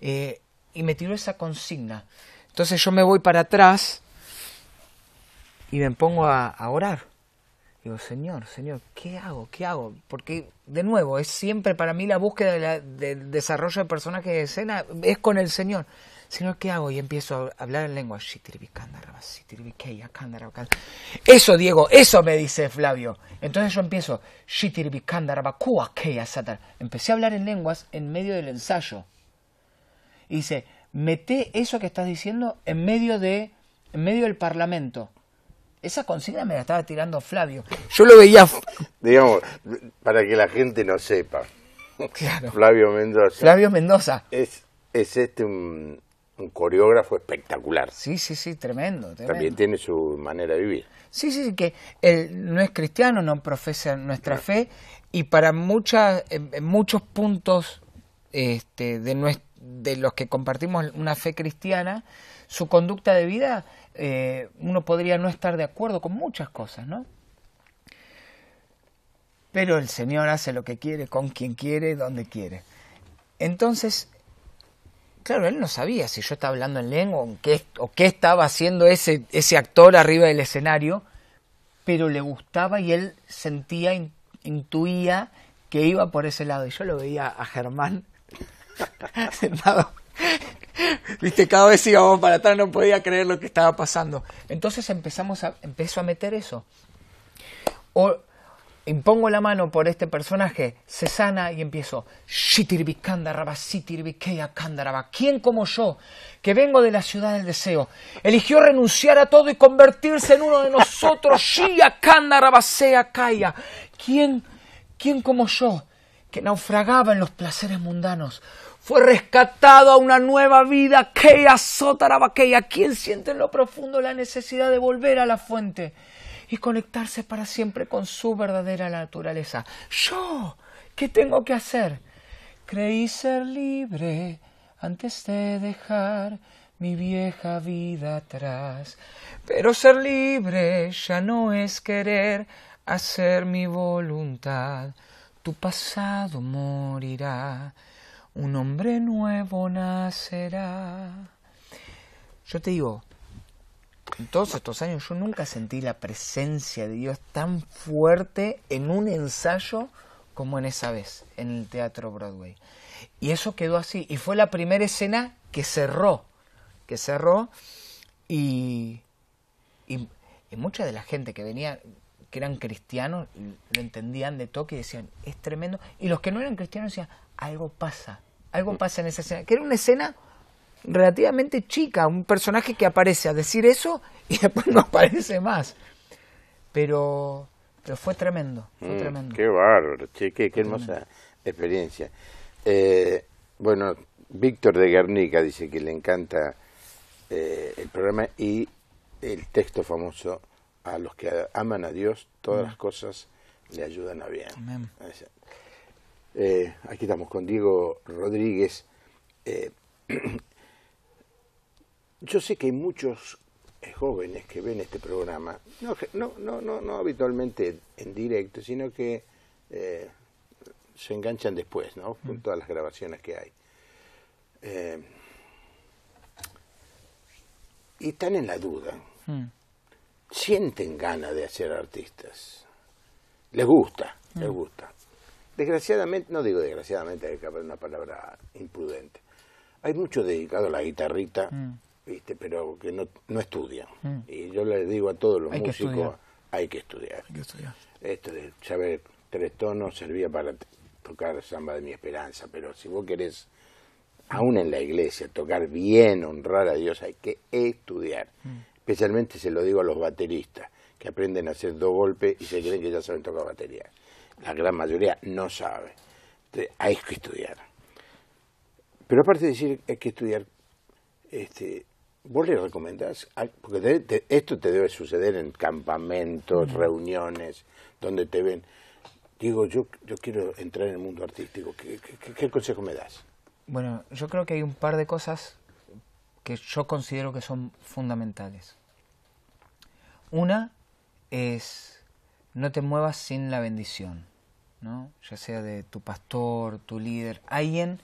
Speaker 2: Eh, y me tiró esa consigna. Entonces yo me voy para atrás y me pongo a orar. Señor, Señor, ¿qué hago? ¿Qué hago? Porque, de nuevo, es siempre para mí la búsqueda del desarrollo de personajes de escena, es con el Señor. Señor, ¿qué hago? Y empiezo a hablar en lengua. Eso, Diego, eso me dice Flavio. Entonces yo empiezo. Empecé a hablar en lenguas en medio del ensayo. Y dice, mete eso que estás diciendo en medio de en medio del parlamento. Esa consigna me la estaba tirando Flavio.
Speaker 1: Yo lo veía. Digamos, para que la gente no sepa. Flavio Mendoza. Flavio Mendoza. Es, es este un, coreógrafo espectacular. Sí,
Speaker 2: sí, sí, tremendo,
Speaker 1: También tiene su manera de vivir.
Speaker 2: Sí, sí, sí, que él no es cristiano, no profesa nuestra fe y para muchas, muchos puntos este, de, de los que compartimos una fe cristiana, su conducta de vida eh, uno podría no estar de acuerdo con muchas cosas, ¿no? Pero el Señor hace lo que quiere, con quien quiere, donde quiere. Entonces, claro, él no sabía si yo estaba hablando en lengua o qué, estaba haciendo ese, ese actor arriba del escenario, pero le gustaba y él sentía, intuía que iba por ese lado. Y yo lo veía a Germán sentado Viste, cada vez íbamos para atrás, no podía creer lo que estaba pasando. Entonces empezamos a, empezó a meter eso. O impongo la mano por este personaje, se sana y empiezo. ¿Quién como yo, que vengo de la ciudad del deseo, eligió renunciar a todo y convertirse en uno de nosotros? ¿Quién, quién como yo, que naufragaba en los placeres mundanos? fue rescatado a una nueva vida. que ya quien siente en lo profundo la necesidad de volver a la fuente y conectarse para siempre con su verdadera naturaleza. Yo, ¿qué tengo que hacer? Creí ser libre antes de dejar mi vieja vida atrás. Pero ser libre ya no es querer hacer mi voluntad. Tu pasado morirá un hombre nuevo nacerá. Yo te digo, en todos estos años yo nunca sentí la presencia de Dios tan fuerte en un ensayo como en esa vez, en el Teatro Broadway. Y eso quedó así, y fue la primera escena que cerró, que cerró, y, y, mucha de la gente que venía, que eran cristianos lo entendían de toque y decían, es tremendo. Y los que no eran cristianos decían, algo pasa, algo mm. pasa en esa escena. Que era una escena relativamente chica, un personaje que aparece a decir eso y después no aparece más. Pero, pero fue tremendo, fue mm, tremendo.
Speaker 1: Qué bárbaro, qué, hermosa experiencia. Eh, bueno, Víctor de Guernica dice que le encanta eh, el programa y el texto famoso a los que aman a Dios, todas las mm. cosas le ayudan a bien. Eh, aquí estamos con Diego Rodríguez. Eh, yo sé que hay muchos jóvenes que ven este programa, no, no, no, no, habitualmente en directo, sino que eh, se enganchan después, ¿no? Con mm. todas las grabaciones que hay. y están en la duda. Mm sienten ganas de hacer artistas. Les gusta, les mm. gusta. Desgraciadamente, no digo desgraciadamente, hay que haber una palabra imprudente. Hay muchos dedicados a la guitarrita, mm. ¿viste? pero que no, no estudian. Mm. Y yo les digo a todos los músicos, hay que estudiar. Hay que estudiar. Esto de saber tres tonos servía para tocar samba de mi esperanza, pero si vos querés, aún en la iglesia, tocar bien, honrar a Dios, hay que estudiar. Especialmente se lo digo a los bateristas, que aprenden a hacer dos golpes y se creen que ya saben tocar batería. La gran mayoría no sabe. hay que estudiar. Pero aparte de decir hay que estudiar, este, vos le recomendás, porque esto te debe suceder en campamentos, reuniones, donde te ven. Digo, yo, yo quiero entrar en el mundo artístico. qué consejo me das?
Speaker 2: Bueno, yo creo que hay un par de cosas que yo considero que son fundamentales. Una es no te muevas sin la bendición, ¿no? ya sea de tu pastor, tu líder, alguien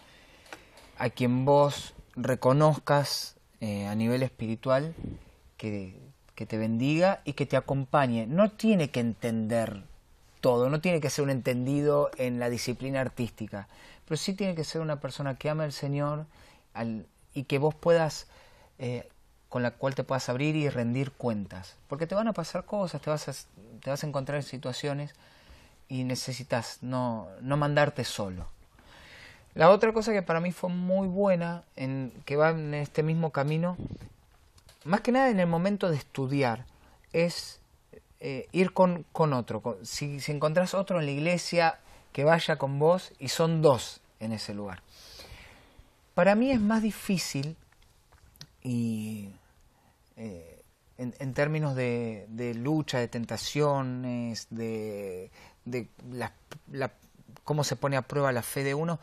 Speaker 2: a quien vos reconozcas eh, a nivel espiritual que, que te bendiga y que te acompañe. No tiene que entender todo, no tiene que ser un entendido en la disciplina artística, pero sí tiene que ser una persona que ama al Señor, al, y que vos puedas, eh, con la cual te puedas abrir y rendir cuentas. Porque te van a pasar cosas, te vas a, te vas a encontrar en situaciones y necesitas no, mandarte solo. La otra cosa que para mí fue muy buena, en, que va en este mismo camino, más que nada en el momento de estudiar, es eh, ir con, otro. si, si encontrás otro en la iglesia que vaya con vos y son dos en ese lugar. Para mí es más difícil y eh, en, términos de, lucha, de tentaciones, de, cómo se pone a prueba la fe de uno,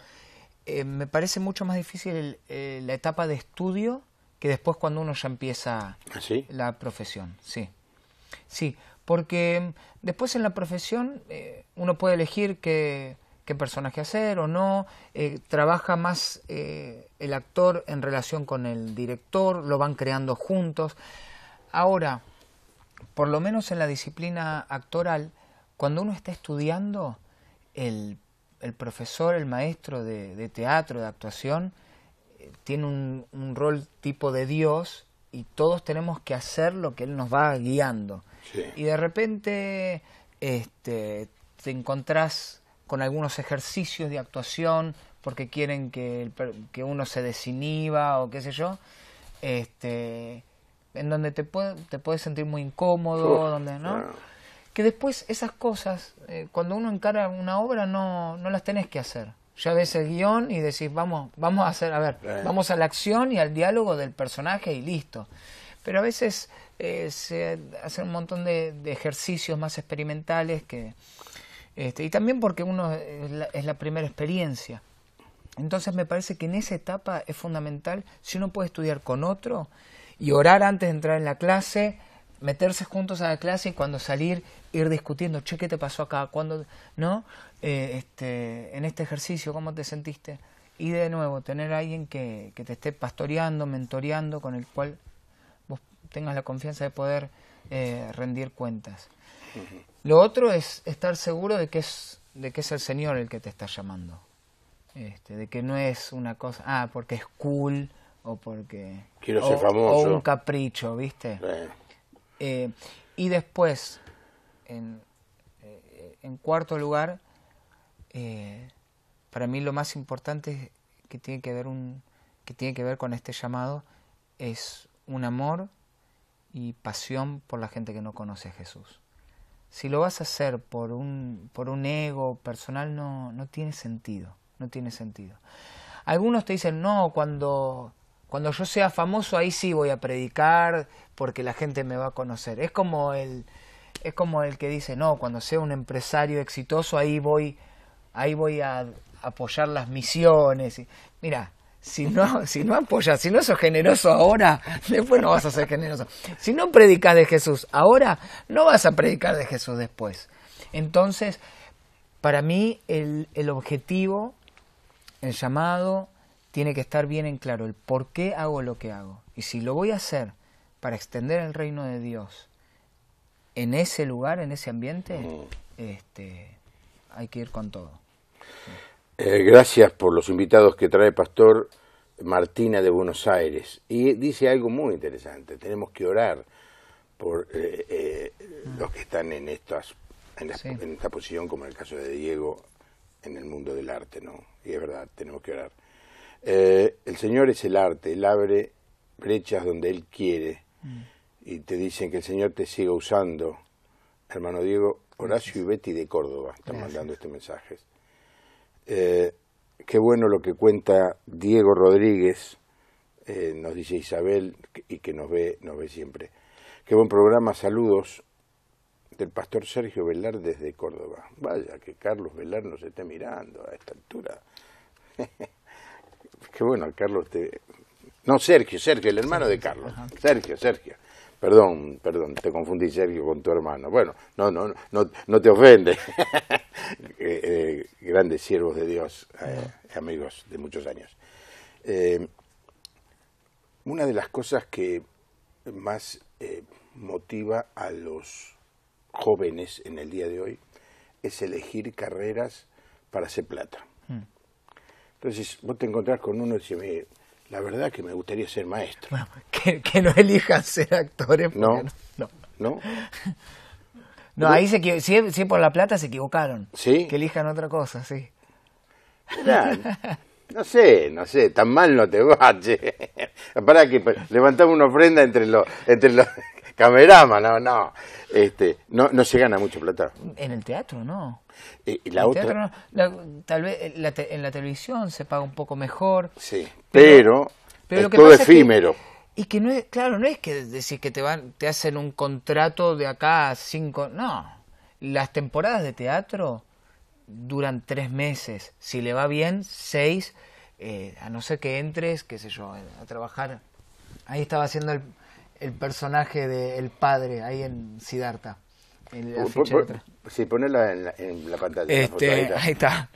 Speaker 2: eh, me parece mucho más difícil eh, la etapa de estudio que después cuando uno ya empieza ¿Ah, la profesión. Sí, sí, porque después en la profesión uno puede elegir que qué personaje hacer o no, eh, trabaja más eh, el actor en relación con el director, lo van creando juntos. Ahora, por lo menos en la disciplina actoral, cuando uno está estudiando, el, profesor, el maestro de, teatro, de actuación, eh, tiene un, rol tipo de Dios y todos tenemos que hacer lo que él nos va guiando. Y de repente este, te encontrás con algunos ejercicios de actuación porque quieren que, que uno se desinhiba o qué sé yo, este, en donde te, puede, te puedes sentir muy incómodo, donde no. Que después esas cosas, eh, cuando uno encara una obra, no, las tenés que hacer. Ya ves el guión y decís, vamos, vamos a hacer, a ver, eh. vamos a la acción y al diálogo del personaje y listo. Pero a veces eh, se hacen un montón de ejercicios más experimentales que, este, y también porque uno es la, primera experiencia. Entonces me parece que en esa etapa es fundamental, si uno puede estudiar con otro y orar antes de entrar en la clase, meterse juntos a la clase y cuando salir ir discutiendo, che, ¿qué te pasó acá? ¿Cuándo? ¿No? Eh, este, en este ejercicio, ¿cómo te sentiste? Y de nuevo, tener a alguien que, te esté pastoreando, mentoreando, con el cual vos tengas la confianza de poder eh, rendir cuentas. Lo otro es estar seguro de que es, de que es el Señor el que te está llamando. Este, de que no es una cosa, ah, porque es cool o porque... Quiero ser famoso. O un capricho, ¿viste? Eh, y después, en, eh, cuarto lugar, eh, para mí lo más importante que tiene que ver, un, que tiene que ver con este llamado es un amor y pasión por la gente que no conoce a Jesús si lo vas a hacer por un, por un ego personal, no, no tiene sentido. No tiene sentido. Algunos te dicen, no, cuando, cuando yo sea famoso, ahí sí voy a predicar porque la gente me va a conocer. Es como el, es como el que dice, no, cuando sea un empresario exitoso, ahí voy, ahí voy a apoyar las misiones. Mira, si no, si no apoyas, si no sos generoso ahora, después no vas a ser generoso. Si no predicas de Jesús ahora, no vas a predicar de Jesús después. Entonces, para mí el, el objetivo, el llamado, tiene que estar bien en claro el por qué hago lo que hago. Y si lo voy a hacer para extender el reino de Dios en ese lugar, en ese ambiente, mm. este, hay que ir con todo.
Speaker 1: Eh, gracias por los invitados que trae Pastor Martina de Buenos Aires. Y dice algo muy interesante, tenemos que orar por eh, eh, los que están en, estas, en, esta posición, como en el caso de Diego, en el mundo del arte, ¿no? Y es verdad, tenemos que orar. el Señor es el arte, Él abre brechas donde Él quiere. Mm. Y te dicen que el Señor te siga usando. Hermano Diego, Horacio y Betty de Córdoba están mandando este mensaje. Eh, qué bueno lo que cuenta Diego Rodríguez, eh, nos dice Isabel y que nos ve, nos ve siempre. Qué buen programa, saludos del pastor Sergio Velar desde Córdoba. Vaya que Carlos Velar nos esté mirando a esta altura. qué bueno, Carlos te... No, Sergio, Sergio, el hermano de Carlos. Sergio, Sergio. Perdón, perdón, te confundí, Sergio, con tu hermano. Bueno, no, no, no, no te ofende. Eh, eh, grandes siervos de Dios, eh, amigos de muchos años. una de las cosas que más motiva a los jóvenes en el día de hoy es elegir carreras para hacer plata. Mm. Entonces, vos te encontrás con uno y me la verdad que me gustaría ser maestro. que, no elijan ser actores. ¿eh? No, no,
Speaker 2: no. ahí se, si, por la plata se equivocaron. Sí. Que elijan otra cosa, sí.
Speaker 1: no sé, no sé, tan mal no te va, Para que pues, levantamos una ofrenda entre los... Entre los Camerama, no, no. Este, no, no se gana mucho plata.
Speaker 2: En el teatro, no.
Speaker 1: Eh, teatro
Speaker 2: tal vez en la televisión se paga un poco mejor. Sí, pero,
Speaker 1: pero, es todo efímero.
Speaker 2: y que no es, claro, no es que decir que te van, te hacen un contrato de acá a cinco, no. Las temporadas de teatro duran tres meses, si le va bien, seis, eh, a no ser que entres, qué sé yo, a trabajar. Ahí estaba haciendo el, el personaje del el padre ahí en Siddhartha.
Speaker 1: En la por, sí, ponela en la, en la pantalla. Este, ahí está.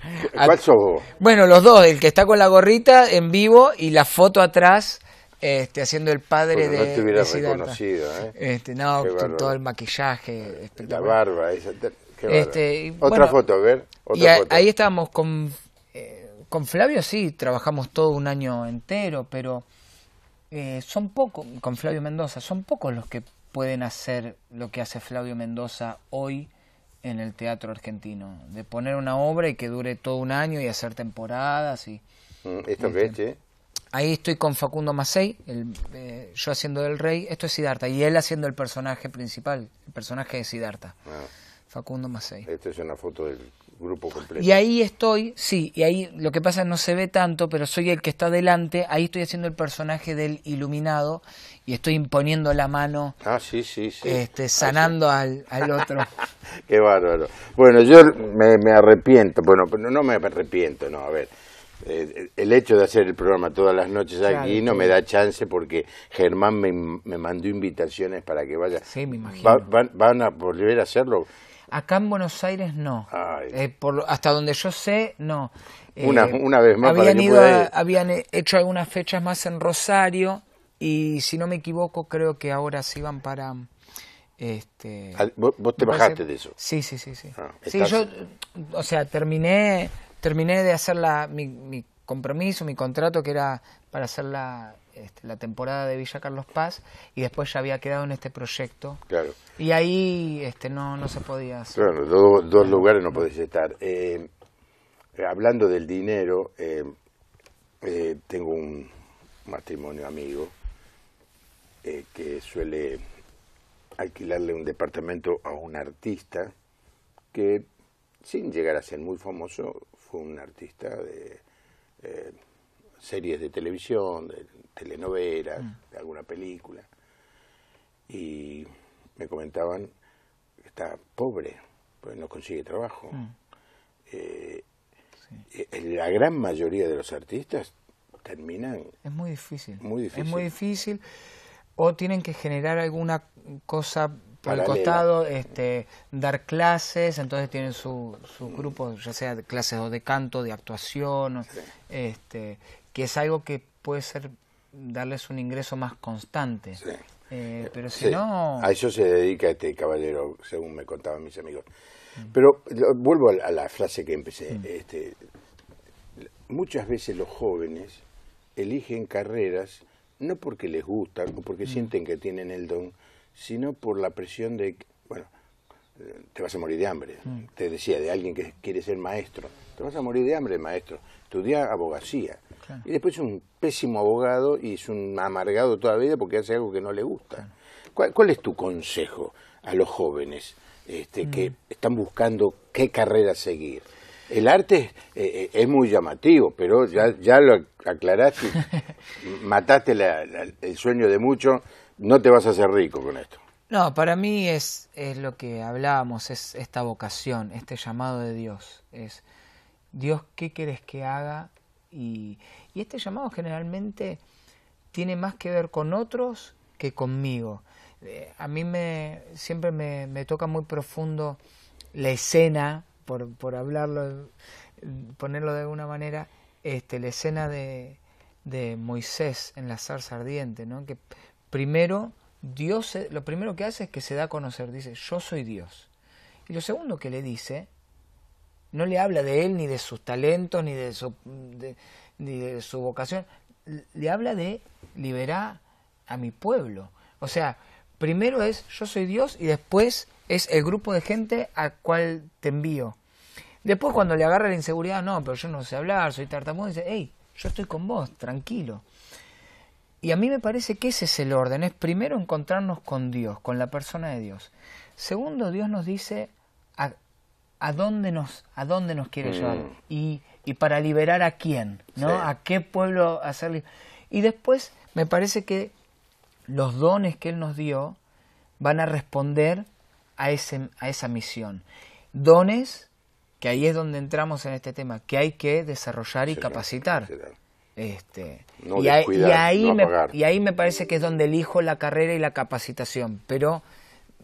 Speaker 1: ¿Cuál sos vos?
Speaker 2: Bueno, los dos, el que está con la gorrita en vivo y la foto atrás este, haciendo el padre de. No te reconocido, ¿eh? Este, no, todo el maquillaje La barba,
Speaker 1: este, Otra foto, a ver. Otra y
Speaker 2: ahí estábamos con, eh, con Flavio, sí, trabajamos todo un año entero, pero eh, son pocos, con Flavio Mendoza, son pocos los que pueden hacer lo que hace Flavio Mendoza hoy en el teatro argentino, de poner una obra y que dure todo un año y hacer temporadas y... Mm, ¿Esto Ahí estoy con Facundo Macei, el, eh, yo haciendo el rey, esto es Sidarta, y él haciendo el personaje principal, el personaje de Sidarta. Ah. Facundo
Speaker 1: Macei. Esta es una foto del grupo completo. Y
Speaker 2: ahí estoy, sí, y ahí lo que pasa no se ve tanto, pero soy el que está delante, ahí estoy haciendo el personaje del iluminado y estoy imponiendo la mano,
Speaker 1: ah, Este,
Speaker 2: sanando al, al, otro.
Speaker 1: Qué bárbaro. Bueno, yo me, arrepiento, bueno, no me arrepiento, no, a ver. Eh, el hecho de hacer el programa todas las noches aquí no me da chance porque Germán me, me mandó invitaciones para que vaya. Sí, me imagino. van, van a volver a hacerlo
Speaker 2: Acá en Buenos Aires no. Eh, hasta donde yo sé, no.
Speaker 1: una, eh, una, vez más. Habían, ido
Speaker 2: habían hecho algunas fechas más en Rosario y si no me equivoco creo que ahora sí van para...
Speaker 1: Este, ¿Vos, te bajaste de eso? Sí, sí, sí. Sí. Ah, sí, yo,
Speaker 2: o sea, terminé, terminé de hacer la, mi, mi compromiso, mi contrato que era para hacer la, este, la temporada de Villa Carlos Paz y después ya había quedado en este proyecto. Claro. Y ahí este, no, no se podía hacer. Claro, dos lugares no podés
Speaker 1: estar. Eh, hablando del dinero, eh, eh, tengo un matrimonio amigo que suele alquilarle un departamento a un artista que, sin llegar a ser muy famoso, fue un artista de series de televisión, de telenovelas, mm. de alguna película. Y me comentaban que está pobre, pues no consigue trabajo. Mm. Eh, eh, eh, la gran mayoría de los artistas terminan.
Speaker 2: Es muy difícil. Es muy difícil. O tienen que generar alguna cosa por el costado, este, dar clases, entonces tienen su, su mm. grupo, ya sea de clases o de canto, de actuación, este, que es algo que puede ser darles un ingreso más constante. Eh, eh, pero si no... A eso
Speaker 1: se dedica este caballero, según me contaban mis amigos. Mm. Pero vuelvo a la, frase que empecé. Mm. Este, muchas veces los jóvenes eligen carreras no porque les gustan o porque mm. sienten que tienen el don, sino por la presión de, bueno, eh, te vas a morir de hambre. Te decía de alguien que quiere ser maestro, te vas a morir de hambre, maestro estudiar abogacía. Y después es un pésimo abogado y es un amargado toda la vida porque hace algo que no le gusta. ¿Cuál, es tu consejo a los jóvenes este, que mm. están buscando qué carrera seguir? El arte eh, eh, es muy llamativo, pero ya, ya lo aclaraste, mataste el sueño de muchos, no te vas a hacer rico con esto.
Speaker 2: No, para mí es, es lo que hablábamos, es esta vocación, este llamado de Dios. Es, Dios, ¿qué quieres que haga? Y, este llamado generalmente tiene más que ver con otros que conmigo. Eh, a mí me, siempre me, toca muy profundo la escena, por, por hablarlo, ponerlo de alguna manera, este, la escena de, de Moisés en la zarza ardiente, ¿no? que primero Dios, lo primero que hace es que se da a conocer, dice, yo soy Dios. Y lo segundo que le dice no le habla de él, ni de sus talentos, ni de su, su vocación, le habla de liberar a mi pueblo. O sea, primero es yo soy Dios y después es el grupo de gente al cual te envío. Después cuando le agarra la inseguridad, no, pero yo no sé hablar, soy tartamudo, dice, hey, yo estoy con vos, tranquilo. Y a mí me parece que ese es el orden, es primero encontrarnos con Dios, con la persona de Dios. Segundo, Dios nos dice, a dónde nos, a dónde nos quiere mm. llevar y, y, para liberar a quién, ¿no? A qué pueblo hacerle. Y después me parece que los dones que Él nos dio van a responder a, ese, a esa misión. Dones, que ahí es donde entramos en este tema, que hay que desarrollar y capacitar. este, y, ahí me, y ahí me parece que es donde elijo la carrera y la capacitación, pero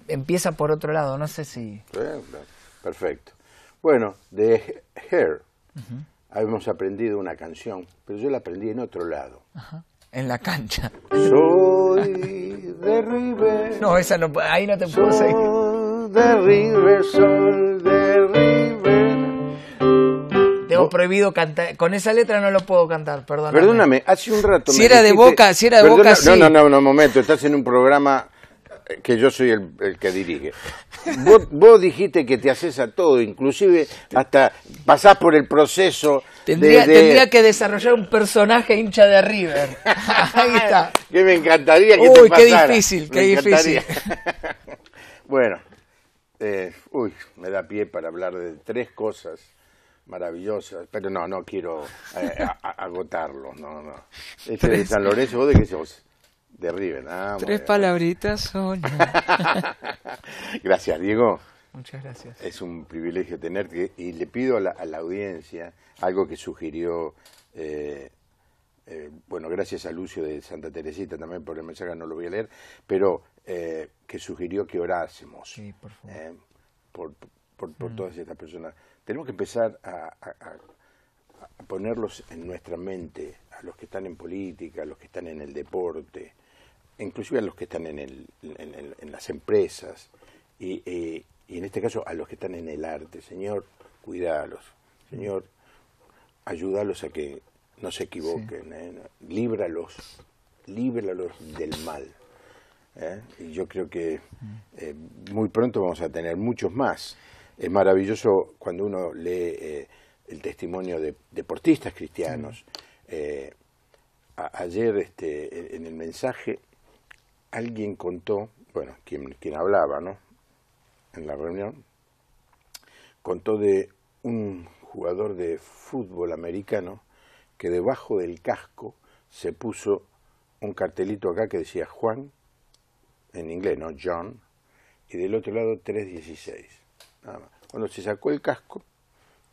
Speaker 2: empieza por otro lado, no sé si...
Speaker 1: Perfecto. Bueno, de Hair hemos habíamos aprendido una canción, pero yo la aprendí en otro lado. Ajá. En la cancha. Soy
Speaker 2: de River. No, esa no, ahí no te puedo seguir.
Speaker 1: De River,
Speaker 2: de River. Tengo prohibido cantar. Con esa letra no lo puedo cantar, perdóname. Perdóname, hace un rato. Si era de boca, si era de boca. no,
Speaker 1: no, no, un momento. Estás en un programa que yo soy el, que dirige. Vos, dijiste que te haces a todo, inclusive hasta pasás por el proceso. Tendría,
Speaker 2: que desarrollar un personaje hincha de River. Ahí está.
Speaker 1: Que me encantaría que Uy, te qué difícil, qué difícil. bueno, eh, uy, me da pie para hablar de tres cosas maravillosas, pero no, no quiero eh, agotarlo, no, no. Este de San Lorenzo, ¿vos de qué sos? Ah, Tres palabritas son. gracias, Diego. Muchas gracias. Es un privilegio tenerte y le pido a la, audiencia algo que sugirió, eh, eh, bueno, gracias a Lucio de Santa Teresita también por el mensaje, no lo voy a leer, pero eh, que sugirió que orásemos. por por, mm. todas estas personas. Tenemos que empezar a ponerlos en nuestra mente, a los que están en política, a los que están en el deporte, inclusive a los que están en, las empresas eh, y, en este caso a los que están en el arte. Señor, cuidalos. Señor, ayúdalos a que no se equivoquen. Eh, líbralos, líbralos del mal. ¿eh? Y yo creo que mm. muy pronto vamos a tener muchos más. Es maravilloso cuando uno lee el testimonio de deportistas cristianos. ayer este, en el mensaje alguien contó, bueno, quien, hablaba, ¿no? En la reunión, contó de un jugador de fútbol americano que debajo del casco se puso un cartelito acá que decía Juan, en inglés, ¿no? John, y del otro lado 316. Nada más. Cuando se sacó el casco,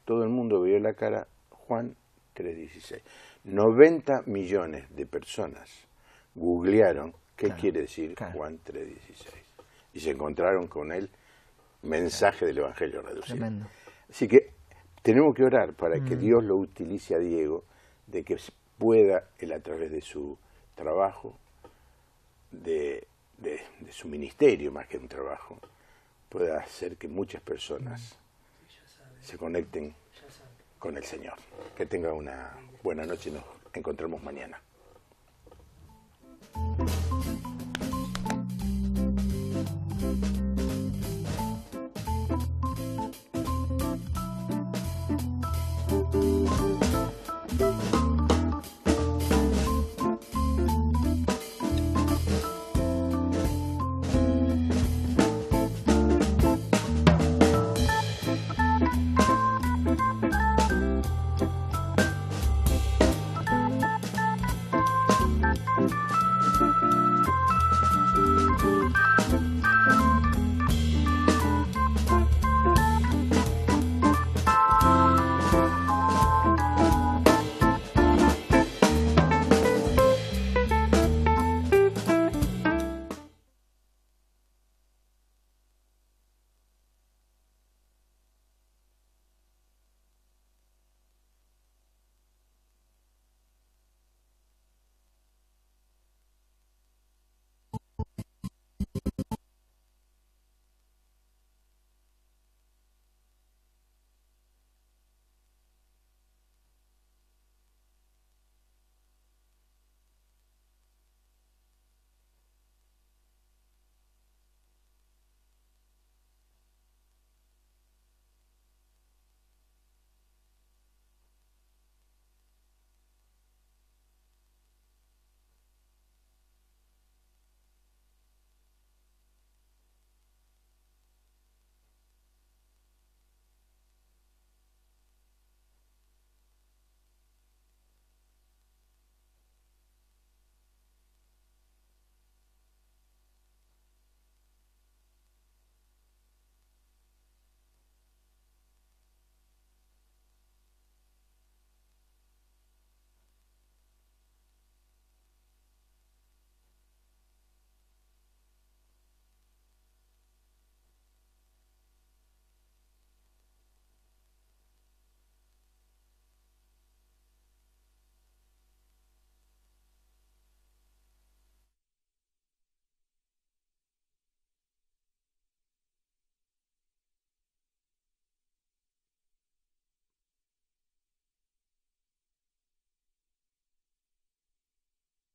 Speaker 1: todo el mundo vio la cara Juan 316. 90 millones de personas googlearon ¿Qué quiere decir Juan 3.16? Y se encontraron con el mensaje del Evangelio reducido. Así que tenemos que orar para que mm. Dios lo utilice a Diego, de que pueda, él a través de su trabajo, de, su ministerio más que un trabajo, pueda hacer que muchas personas mm. se conecten con el Señor. Que tenga una buena noche y nos encontramos mañana.